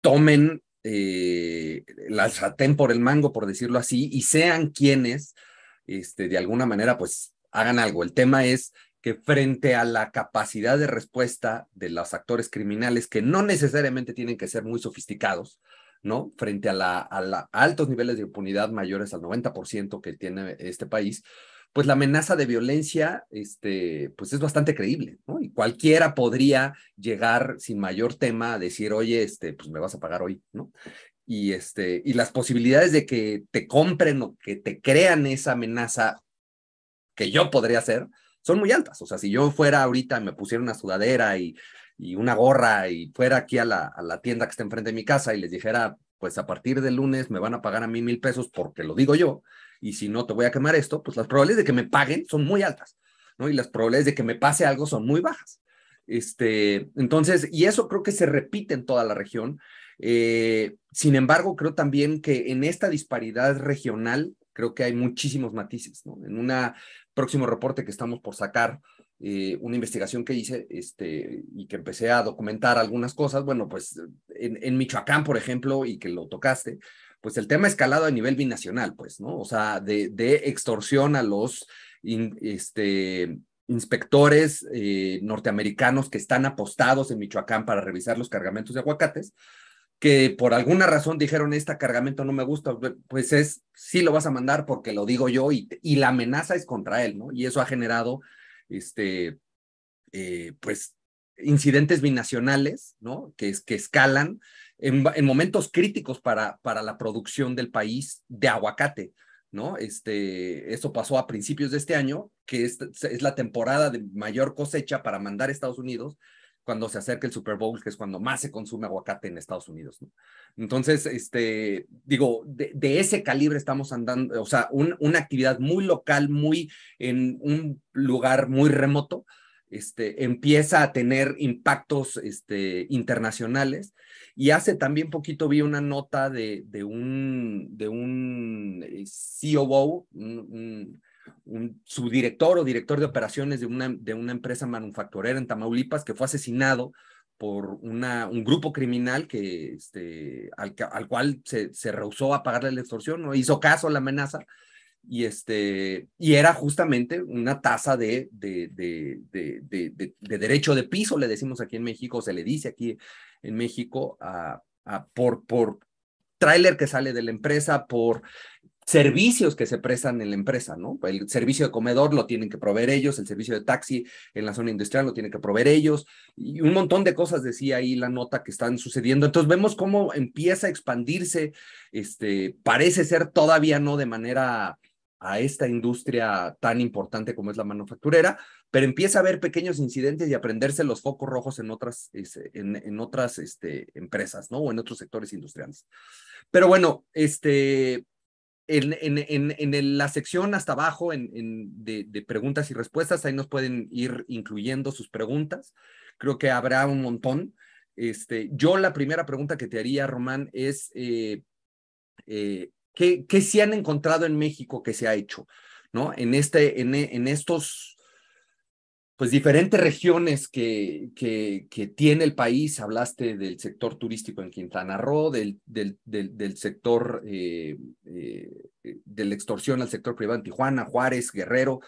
tomen las eh, la por el mango, por decirlo así, y sean quienes, este, de alguna manera, pues hagan algo. El tema es que frente a la capacidad de respuesta de los actores criminales, que no necesariamente tienen que ser muy sofisticados, ¿no? Frente a, la, altos niveles de impunidad mayores al 90% que tiene este país, pues la amenaza de violencia, este, pues es bastante creíble, ¿no? Y cualquiera podría llegar sin mayor tema a decir, oye, este, pues me vas a pagar hoy, ¿no? Y, este, y las posibilidades de que te compren o que te crean esa amenaza que yo podría hacer son muy altas. O sea, si yo fuera ahorita y me pusiera una sudadera y, una gorra y fuera aquí a la, a la tienda que está enfrente de mi casa y les dijera, pues a partir del lunes me van a pagar a mí mil pesos porque lo digo yo, y si no te voy a quemar esto, pues las probabilidades de que me paguen son muy altas, ¿no? Y las probabilidades de que me pase algo son muy bajas. Este, entonces, y eso creo que se repite en toda la región. Eh, sin embargo, creo también que en esta disparidad regional, creo que hay muchísimos matices, ¿no? En un próximo reporte que estamos por sacar, eh, una investigación que hice este, y que empecé a documentar algunas cosas, bueno, pues en, en Michoacán, por ejemplo, y que lo tocaste, pues el tema escalado a nivel binacional, pues, ¿no? O sea, de, extorsión a los este, inspectores eh, norteamericanos que están apostados en Michoacán para revisar los cargamentos de aguacates, que por alguna razón dijeron, este cargamento no me gusta, pues es, sí lo vas a mandar porque lo digo yo y, la amenaza es contra él, ¿no? Y eso ha generado, este, eh, pues, incidentes binacionales, ¿no? Que, que escalan en, momentos críticos para, para la producción del país de aguacate. ¿no? Este, eso pasó a principios de este año, que es, la temporada de mayor cosecha para mandar a Estados Unidos cuando se acerca el Super Bowl, que es cuando más se consume aguacate en Estados Unidos. ¿no? Entonces, este, digo, de, ese calibre estamos andando, o sea, una actividad muy local, muy en un lugar muy remoto, este, empieza a tener impactos este, internacionales y hace también poquito vi una nota de, un, de un eh, COO, un, subdirector o director de operaciones de una, de una empresa manufacturera en Tamaulipas que fue asesinado por una, un grupo criminal que, este, al, cual se, rehusó a pagarle la extorsión, no hizo caso a la amenaza y este y era justamente una tasa de, de, de, de, derecho de piso, le decimos aquí en México, se le dice aquí en México, a, por, por tráiler que sale de la empresa, por servicios que se prestan en la empresa, ¿no? El servicio de comedor lo tienen que proveer ellos, el servicio de taxi en la zona industrial lo tienen que proveer ellos, y un montón de cosas decía ahí la nota que están sucediendo. Entonces vemos cómo empieza a expandirse, este, parece ser todavía no de manera a esta industria tan importante como es la manufacturera, pero empieza a haber pequeños incidentes y aprenderse los focos rojos en otras, este, en, otras este, empresas, ¿no? O en otros sectores industriales. Pero bueno, este, en, en, la sección hasta abajo de, de preguntas y respuestas, ahí nos pueden ir incluyendo sus preguntas. Creo que habrá un montón. Este, yo la primera pregunta que te haría, Román, es eh, eh ¿Qué, qué se han encontrado en México que se ha hecho? ¿No? En, este, en, en estos, pues, diferentes regiones que, que, que, tiene el país. Hablaste del sector turístico en Quintana Roo, del, del, del, sector eh, eh, eh, de la extorsión al sector privado en Tijuana, Juárez, Guerrero.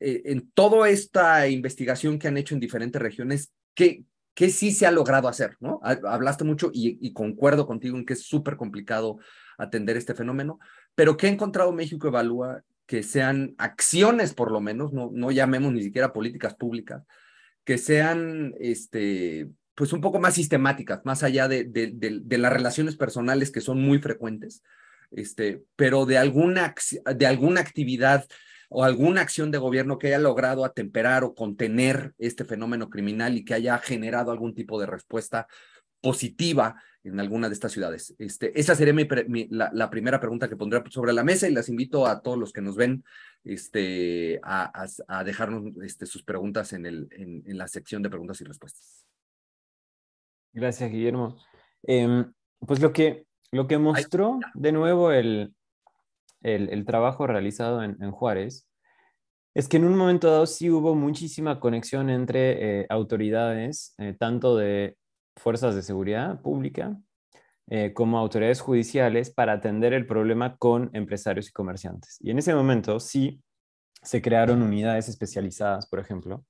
en toda esta investigación que han hecho en diferentes regiones, ¿qué, qué sí se ha logrado hacer? ¿no? Hablaste mucho y, y concuerdo contigo en que es súper complicado atender este fenómeno, pero que ha encontrado México Evalúa que sean acciones, por lo menos, no, no llamemos ni siquiera políticas públicas, que sean este, pues un poco más sistemáticas, más allá de, de, las relaciones personales que son muy frecuentes, este, pero de alguna, de alguna actividad o alguna acción de gobierno que haya logrado atemperar o contener este fenómeno criminal y que haya generado algún tipo de respuesta positiva en alguna de estas ciudades. Este, esa sería la, primera pregunta que pondré sobre la mesa y las invito a todos los que nos ven este, a, dejarnos este, sus preguntas en, la sección de preguntas y respuestas. Gracias, Guillermo. Em, pues lo que, lo que mostró de nuevo el, trabajo realizado en, Juárez es que en un momento dado sí hubo muchísima conexión entre eh, autoridades, eh, tanto de fuerzas de seguridad pública eh, como autoridades judiciales para atender el problema con empresarios y comerciantes. Y en ese momento sí se crearon unidades especializadas, por ejemplo,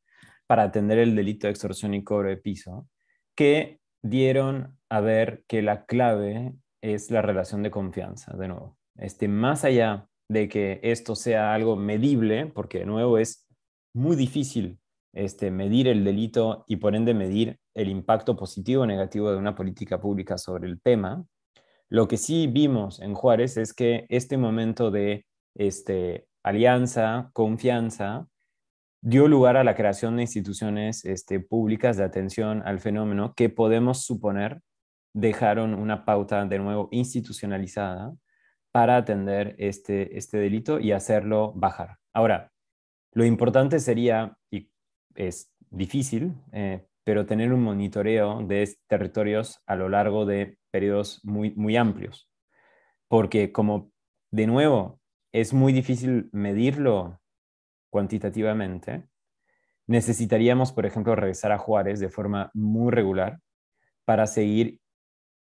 para atender el delito de extorsión y cobro de piso, que dieron a ver que la clave es la relación de confianza, de nuevo. Este, más allá de que esto sea algo medible, porque de nuevo es muy difícil este, medir el delito y por ende medir el impacto positivo o negativo de una política pública sobre el tema. Lo que sí vimos en Juárez es que este momento de este, alianza, confianza, dio lugar a la creación de instituciones este, públicas de atención al fenómeno que podemos suponer dejaron una pauta de nuevo institucionalizada para atender este, este delito y hacerlo bajar. Ahora, lo importante sería, y es difícil, eh, pero tener un monitoreo de territorios a lo largo de periodos muy, muy amplios. Porque como, de nuevo, es muy difícil medirlo cuantitativamente, necesitaríamos, por ejemplo, regresar a Juárez de forma muy regular para seguir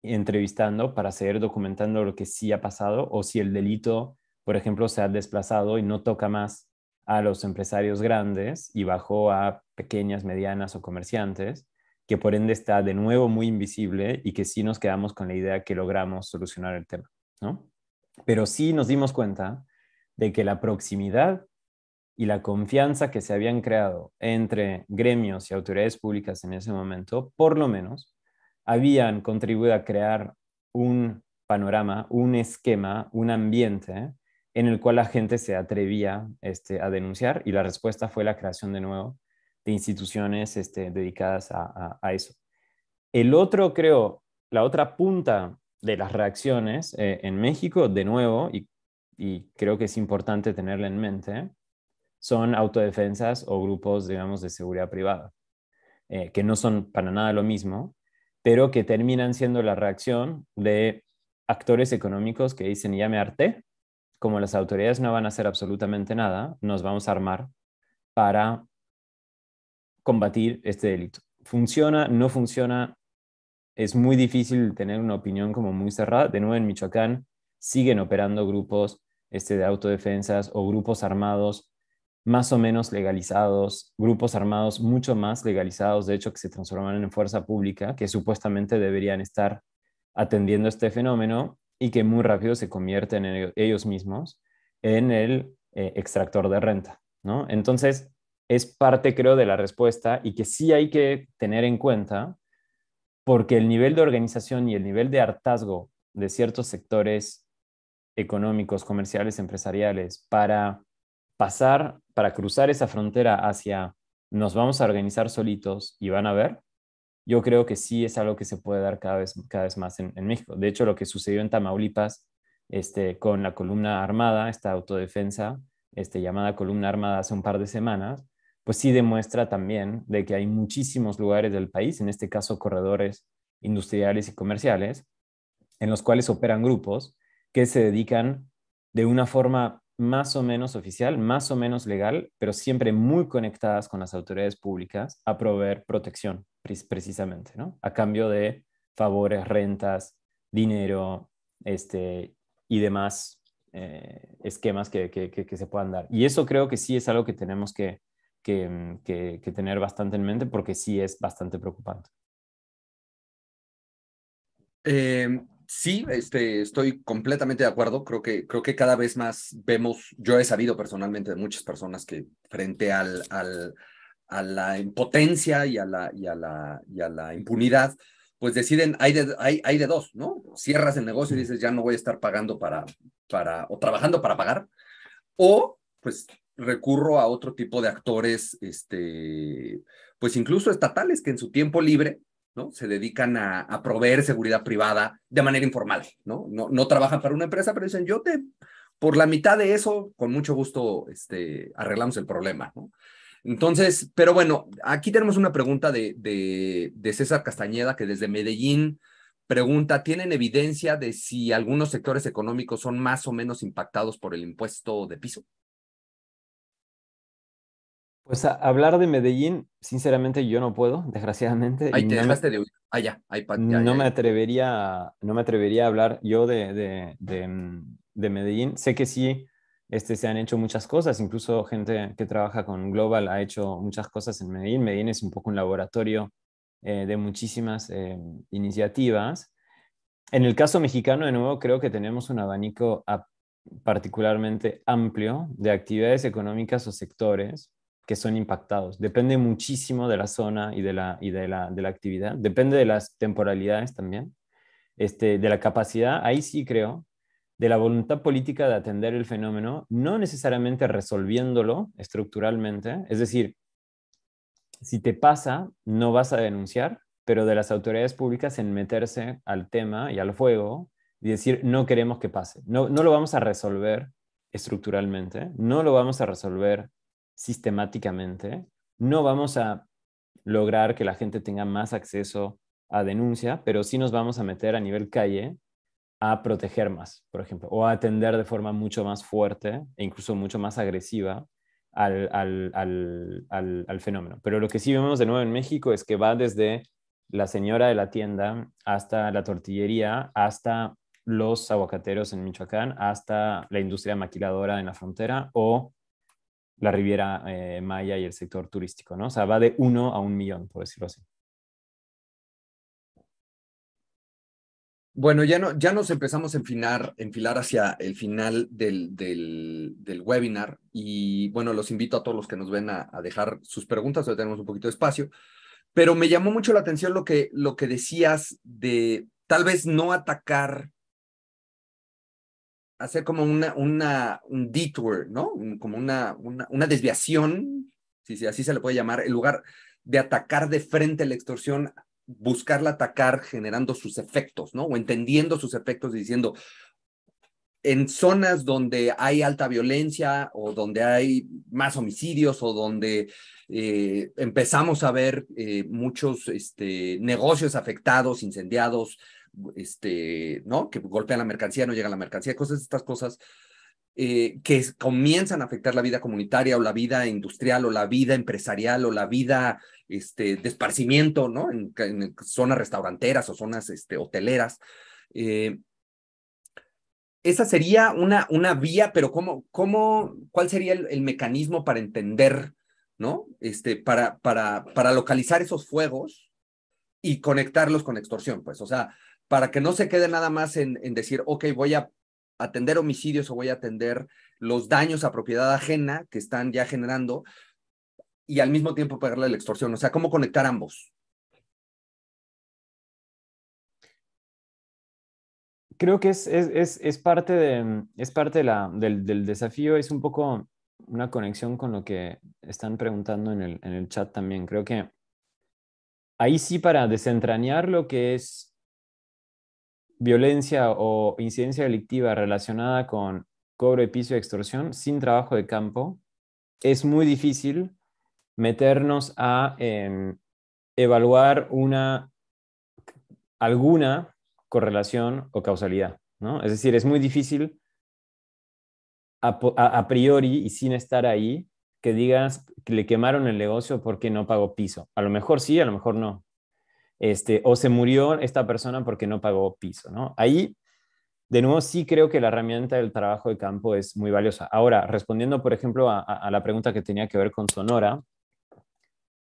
entrevistando, para seguir documentando lo que sí ha pasado o si el delito, por ejemplo, se ha desplazado y no toca más a los empresarios grandes y bajó a pequeñas, medianas o comerciantes, que por ende está de nuevo muy invisible y que sí nos quedamos con la idea que logramos solucionar el tema, ¿no? Pero sí nos dimos cuenta de que la proximidad y la confianza que se habían creado entre gremios y autoridades públicas en ese momento, por lo menos, habían contribuido a crear un panorama, un esquema, un ambiente en el cual la gente se atrevía este, a denunciar y la respuesta fue la creación de nuevo de instituciones este, dedicadas a, eso. El otro, creo, la otra punta de las reacciones eh, en México, de nuevo, y, creo que es importante tenerla en mente, son autodefensas o grupos, digamos, de seguridad privada, eh, que no son para nada lo mismo, pero que terminan siendo la reacción de actores económicos que dicen, ya me harté, como las autoridades no van a hacer absolutamente nada, nos vamos a armar para combatir este delito. ¿Funciona? ¿No funciona? Es muy difícil tener una opinión como muy cerrada. De nuevo, en Michoacán siguen operando grupos este, de autodefensas o grupos armados más o menos legalizados, grupos armados mucho más legalizados, de hecho, que se transforman en fuerza pública, que supuestamente deberían estar atendiendo este fenómeno y que muy rápido se convierten en ellos mismos en el eh, extractor de renta, ¿no? Entonces, es parte, creo, de la respuesta y que sí hay que tener en cuenta porque el nivel de organización y el nivel de hartazgo de ciertos sectores económicos, comerciales, empresariales, para pasar, para cruzar esa frontera hacia nos vamos a organizar solitos y van a ver, yo creo que sí es algo que se puede dar cada vez, cada vez más en, México. De hecho, lo que sucedió en Tamaulipas este, con la columna armada, esta autodefensa este, llamada columna armada hace un par de semanas, pues sí demuestra también de que hay muchísimos lugares del país, en este caso corredores industriales y comerciales, en los cuales operan grupos que se dedican de una forma más o menos oficial, más o menos legal, pero siempre muy conectadas con las autoridades públicas a proveer protección, precisamente, ¿no? A cambio de favores, rentas, dinero este, y demás eh, esquemas que, que, se puedan dar. Y eso creo que sí es algo que tenemos que, Mm, que, tener bastante en mente porque sí es bastante preocupante. Eh, sí, este, estoy completamente de acuerdo. Creo que, creo que cada vez más vemos, yo he sabido personalmente de muchas personas que frente al, al, a la impotencia y a la, y a la, y a la impunidad, pues deciden, hay de, hay, hay de dos, ¿no? Cierras el negocio y dices, ya no voy a estar pagando para, para, o trabajando para pagar, o pues recurro a otro tipo de actores, este, pues incluso estatales, que en su tiempo libre ¿no? se dedican a, proveer seguridad privada de manera informal, ¿no? ¿no? No trabajan para una empresa, pero dicen, yo te, por la mitad de eso, con mucho gusto, este, arreglamos el problema, ¿no? Entonces, pero bueno, aquí tenemos una pregunta de, de, de César Castañeda, que desde Medellín pregunta, ¿tienen evidencia de si algunos sectores económicos son más o menos impactados por el impuesto de piso? Pues hablar de Medellín, sinceramente yo no puedo, desgraciadamente. Ahí te no me... de ah, ya, ahí, no, Me atrevería, a, no me atrevería a hablar yo mm, de, Medellín. Sé que sí este, se han hecho muchas cosas, incluso gente que trabaja con Global ha hecho muchas cosas en Medellín. Medellín es un poco un laboratorio eh, de muchísimas eh, iniciativas. En el caso mexicano, de nuevo, creo que tenemos un abanico particularmente amplio de actividades económicas o sectores que son impactados. Depende muchísimo de la zona y de la, y de la, de la actividad. Depende de las temporalidades también, este, de la capacidad, ahí sí creo, de la voluntad política de atender el fenómeno, no necesariamente resolviéndolo estructuralmente. Es decir, si te pasa, no vas a denunciar, pero de las autoridades públicas en meterse al tema y al fuego y decir, no queremos que pase. No, no lo vamos a resolver estructuralmente, no lo vamos a resolver sistemáticamente, no vamos a lograr que la gente tenga más acceso a denuncia, pero sí nos vamos a meter a nivel calle a proteger más, por ejemplo, o a atender de forma mucho más fuerte e incluso mucho más agresiva al, al, fenómeno. Pero lo que sí vemos de nuevo en México es que va desde la señora de la tienda hasta la tortillería, hasta los aguacateros en Michoacán, hasta la industria maquiladora en la frontera o la Riviera eh, Maya y el sector turístico, ¿no? O sea, va de uno a un millón, por decirlo así. Bueno, ya, no, ya nos empezamos a enfilar, enfilar hacia el final del, del, webinar y bueno, los invito a todos los que nos ven a, dejar sus preguntas, hoy tenemos un poquito de espacio, pero me llamó mucho la atención lo que, lo que decías de tal vez no atacar hacer como una, un detour, ¿no? Como una, desviación, si, así se le puede llamar, en lugar de atacar de frente la extorsión, buscarla atacar generando sus efectos, ¿no? O entendiendo sus efectos diciendo, en zonas donde hay alta violencia o donde hay más homicidios o donde eh, empezamos a ver eh, muchos este, negocios afectados, incendiados, este, ¿no? Que golpean la mercancía, no llega la mercancía, cosas, estas cosas eh, que comienzan a afectar la vida comunitaria o la vida industrial o la vida empresarial o la vida este, de esparcimiento, ¿no? En, zonas restauranteras o zonas este, hoteleras. Eh, esa sería una, una vía, pero ¿cómo, cómo, ¿cuál sería el, el mecanismo para entender, ¿no? Este, para, para, para localizar esos fuegos y conectarlos con extorsión, pues, o sea, para que no se quede nada más en, decir, ok, voy a atender homicidios o voy a atender los daños a propiedad ajena que están ya generando y al mismo tiempo pagarle la extorsión. O sea, ¿cómo conectar ambos? Creo que es, es, parte, de, es parte la, del, desafío, es un poco una conexión con lo que están preguntando en el, en el chat también. Creo que ahí sí para desentrañar lo que es violencia o incidencia delictiva relacionada con cobro de piso y extorsión sin trabajo de campo, es muy difícil meternos a em, evaluar una, alguna correlación o causalidad. ¿no? Es decir, es muy difícil a, a priori y sin estar ahí que digas que le quemaron el negocio porque no pagó piso. A lo mejor sí, a lo mejor no, este, o se murió esta persona porque no pagó piso, ¿no? Ahí, de nuevo, sí creo que la herramienta del trabajo de campo es muy valiosa. Ahora, respondiendo, por ejemplo, a, la pregunta que tenía que ver con Sonora,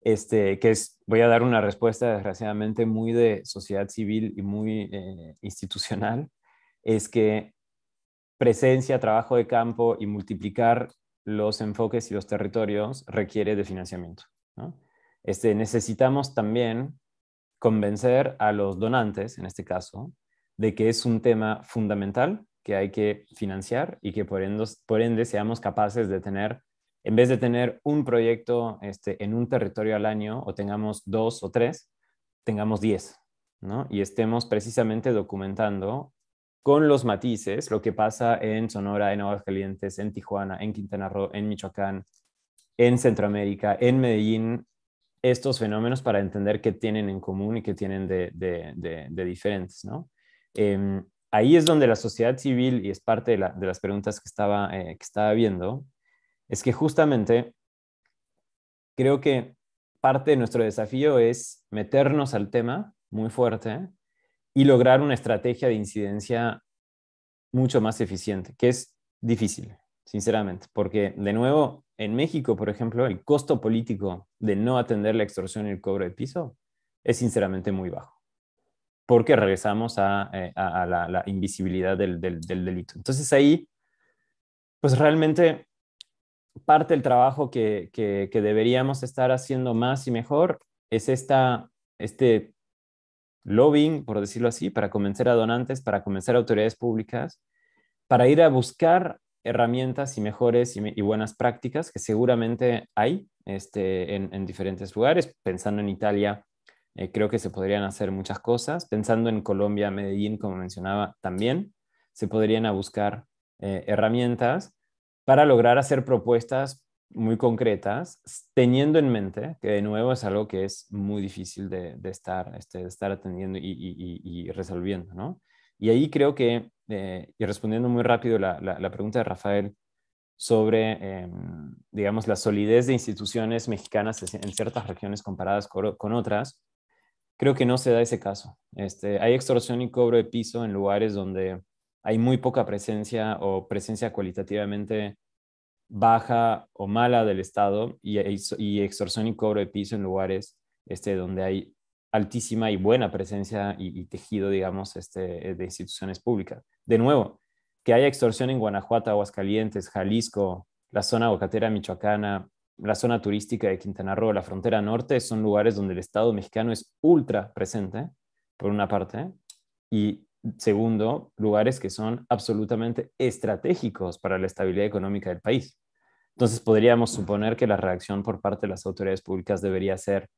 este, que es, voy a dar una respuesta desgraciadamente muy de sociedad civil y muy eh, institucional, es que presencia, trabajo de campo y multiplicar los enfoques y los territorios requiere de financiamiento. Este, necesitamos también convencer a los donantes, en este caso, de que es un tema fundamental que hay que financiar y que por ende, por seamos capaces de tener, en vez de tener un proyecto este, en un territorio al año o tengamos dos o tres, tengamos diez, ¿no? Y estemos precisamente documentando con los matices lo que pasa en Sonora, en Aguascalientes, en Tijuana, en Quintana Roo, en Michoacán, en Centroamérica, en Medellín, estos fenómenos para entender qué tienen en común y qué tienen de, diferentes, ¿no? Em, ahí es donde la sociedad civil, y es parte de, las preguntas que estaba, eh, que estaba viendo, es que justamente creo que parte de nuestro desafío es meternos al tema muy fuerte y lograr una estrategia de incidencia mucho más eficiente, que es difícil, sinceramente, porque de nuevo, en México, por ejemplo, el costo político de no atender la extorsión y el cobro de piso es sinceramente muy bajo, porque regresamos eh, a, a, la, la, invisibilidad del, del, del delito. Entonces ahí, pues realmente parte del trabajo que, que, que, deberíamos estar haciendo más y mejor es esta, este lobbying, por decirlo así, para convencer a donantes, para convencer a autoridades públicas, para ir a buscar herramientas y mejores y, buenas prácticas que seguramente hay este, en, diferentes lugares. Pensando en Italia, eh, creo que se podrían hacer muchas cosas. Pensando en Colombia, Medellín, como mencionaba, también se podrían buscar eh, herramientas para lograr hacer propuestas muy concretas, teniendo en mente que de nuevo es algo que es muy difícil de, estar, este, de estar atendiendo y, resolviendo, Y ahí creo que eh, y respondiendo muy rápido la, la, pregunta de Rafael sobre, em, digamos, la solidez de instituciones mexicanas en ciertas regiones comparadas con, otras, creo que no se da ese caso. Este, hay extorsión y cobro de piso en lugares donde hay muy poca presencia o presencia cualitativamente baja o mala del Estado y, e, y extorsión y cobro de piso en lugares este, donde hay altísima y buena presencia y, tejido, digamos, este, de instituciones públicas. De nuevo, que haya extorsión en Guanajuato, Aguascalientes, Jalisco, la zona bocatera michoacana, la zona turística de Quintana Roo, la frontera norte, son lugares donde el Estado mexicano es ultra presente, por una parte, y segundo, lugares que son absolutamente estratégicos para la estabilidad económica del país. Entonces podríamos suponer que la reacción por parte de las autoridades públicas debería ser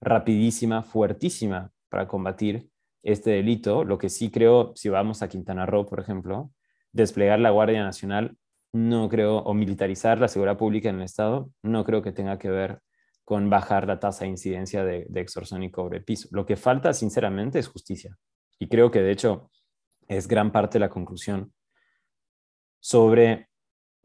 rapidísima, fuertísima para combatir este delito. Lo que sí creo, si vamos a Quintana Roo, por ejemplo, desplegar la Guardia Nacional, no creo, o militarizar la seguridad pública en el Estado, no creo que tenga que ver con bajar la tasa de incidencia de, de extorsión y cobre piso. Lo que falta, sinceramente, es justicia. Y creo que, de hecho, es gran parte de la conclusión sobre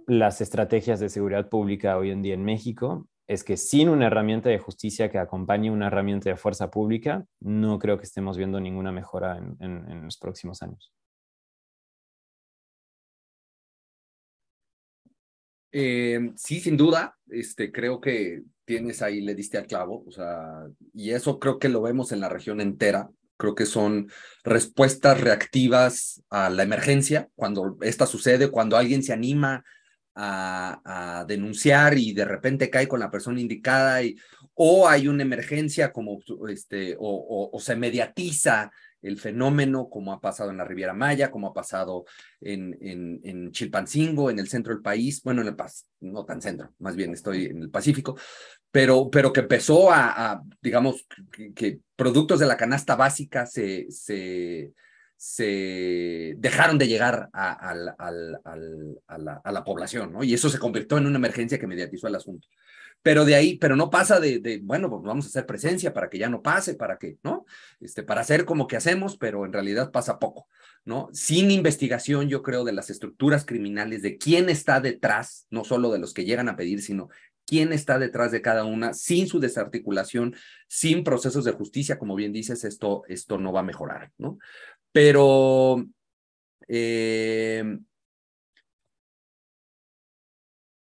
las estrategias de seguridad pública hoy en día en México es que sin una herramienta de justicia que acompañe una herramienta de fuerza pública, no creo que estemos viendo ninguna mejora en, los próximos años. Eh, sí, sin duda, este, creo que tienes ahí, le diste al clavo, sea, y eso creo que lo vemos en la región entera. Creo que son respuestas reactivas a la emergencia, cuando esta sucede, cuando alguien se anima a, denunciar y de repente cae con la persona indicada o hay una emergencia como este o, se mediatiza el fenómeno como ha pasado en la Riviera Maya, como ha pasado en, en, Chilpancingo, en el centro del país, bueno, en el no tan centro, más bien estoy en el Pacífico, pero, pero que empezó a, digamos, que, productos de la canasta básica se, se se dejaron de llegar a, la, población, ¿no? Y eso se convirtió en una emergencia que mediatizó el asunto. Pero de ahí, pero no pasa de, de, bueno, pues vamos a hacer presencia para que ya no pase, para que, ¿no? Este, para hacer como que hacemos, pero en realidad pasa poco, ¿no? Sin investigación, yo creo, de las estructuras criminales, de quién está detrás, no solo de los que llegan a pedir, sino quién está detrás de cada una, sin su desarticulación, sin procesos de justicia, como bien dices, esto, esto no va a mejorar, ¿no? Pero eh,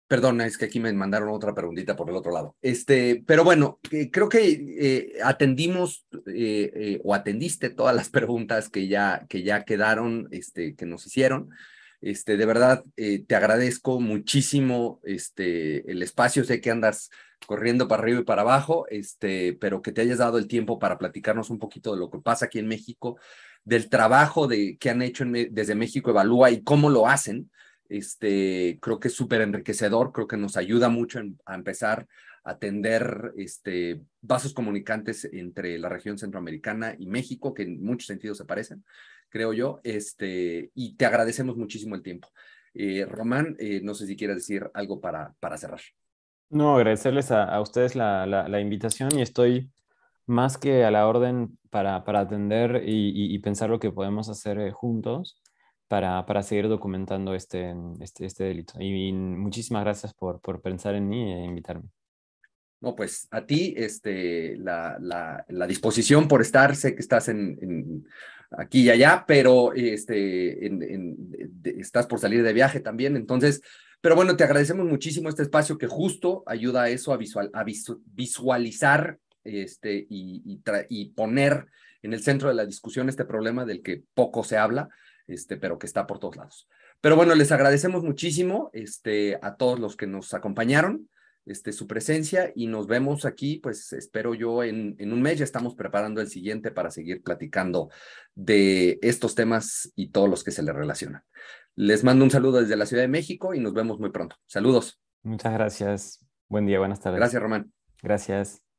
Perdón, es que aquí me mandaron otra preguntita por el otro lado. Este, pero bueno, eh, creo que eh, atendimos o atendiste todas las preguntas que ya, que ya quedaron, este, que nos hicieron. Este, de verdad, te agradezco muchísimo este, el espacio. Sé que andas corriendo para arriba y para abajo, este, pero que te hayas dado el tiempo para platicarnos un poquito de lo que pasa aquí en México del trabajo de, que han hecho desde México Evalúa y cómo lo hacen. Este, creo que es súper enriquecedor, creo que nos ayuda mucho a empezar a atender este, vasos comunicantes entre la región centroamericana y México, que en muchos sentidos se parecen, creo yo, este, y te agradecemos muchísimo el tiempo. Eh, Román, eh, no sé si quieres decir algo para, para cerrar. No, agradecerles a, ustedes la, invitación y estoy más que a la orden para, para atender y, pensar lo que podemos hacer eh, juntos para, para seguir documentando este, mm, este, este delito. Y, muchísimas gracias por, por pensar en mí e invitarme. No, pues a ti, este, la, la, disposición por estar, sé que estás en, en aquí y allá, pero este, estás por salir de viaje también, entonces, pero bueno, te agradecemos muchísimo este espacio que justo ayuda a eso, a, visual, a visualizar este, y, poner en el centro de la discusión este problema del que poco se habla, este, pero que está por todos lados. Pero bueno, les agradecemos muchísimo este, a todos los que nos acompañaron, este, su presencia y nos vemos aquí, pues espero yo en, en un mes, ya estamos preparando el siguiente para seguir platicando de estos temas y todos los que se le relacionan. Les mando un saludo desde la Ciudad de México y nos vemos muy pronto. Saludos. Muchas gracias. Buen día, buenas tardes. Gracias, Román. Gracias.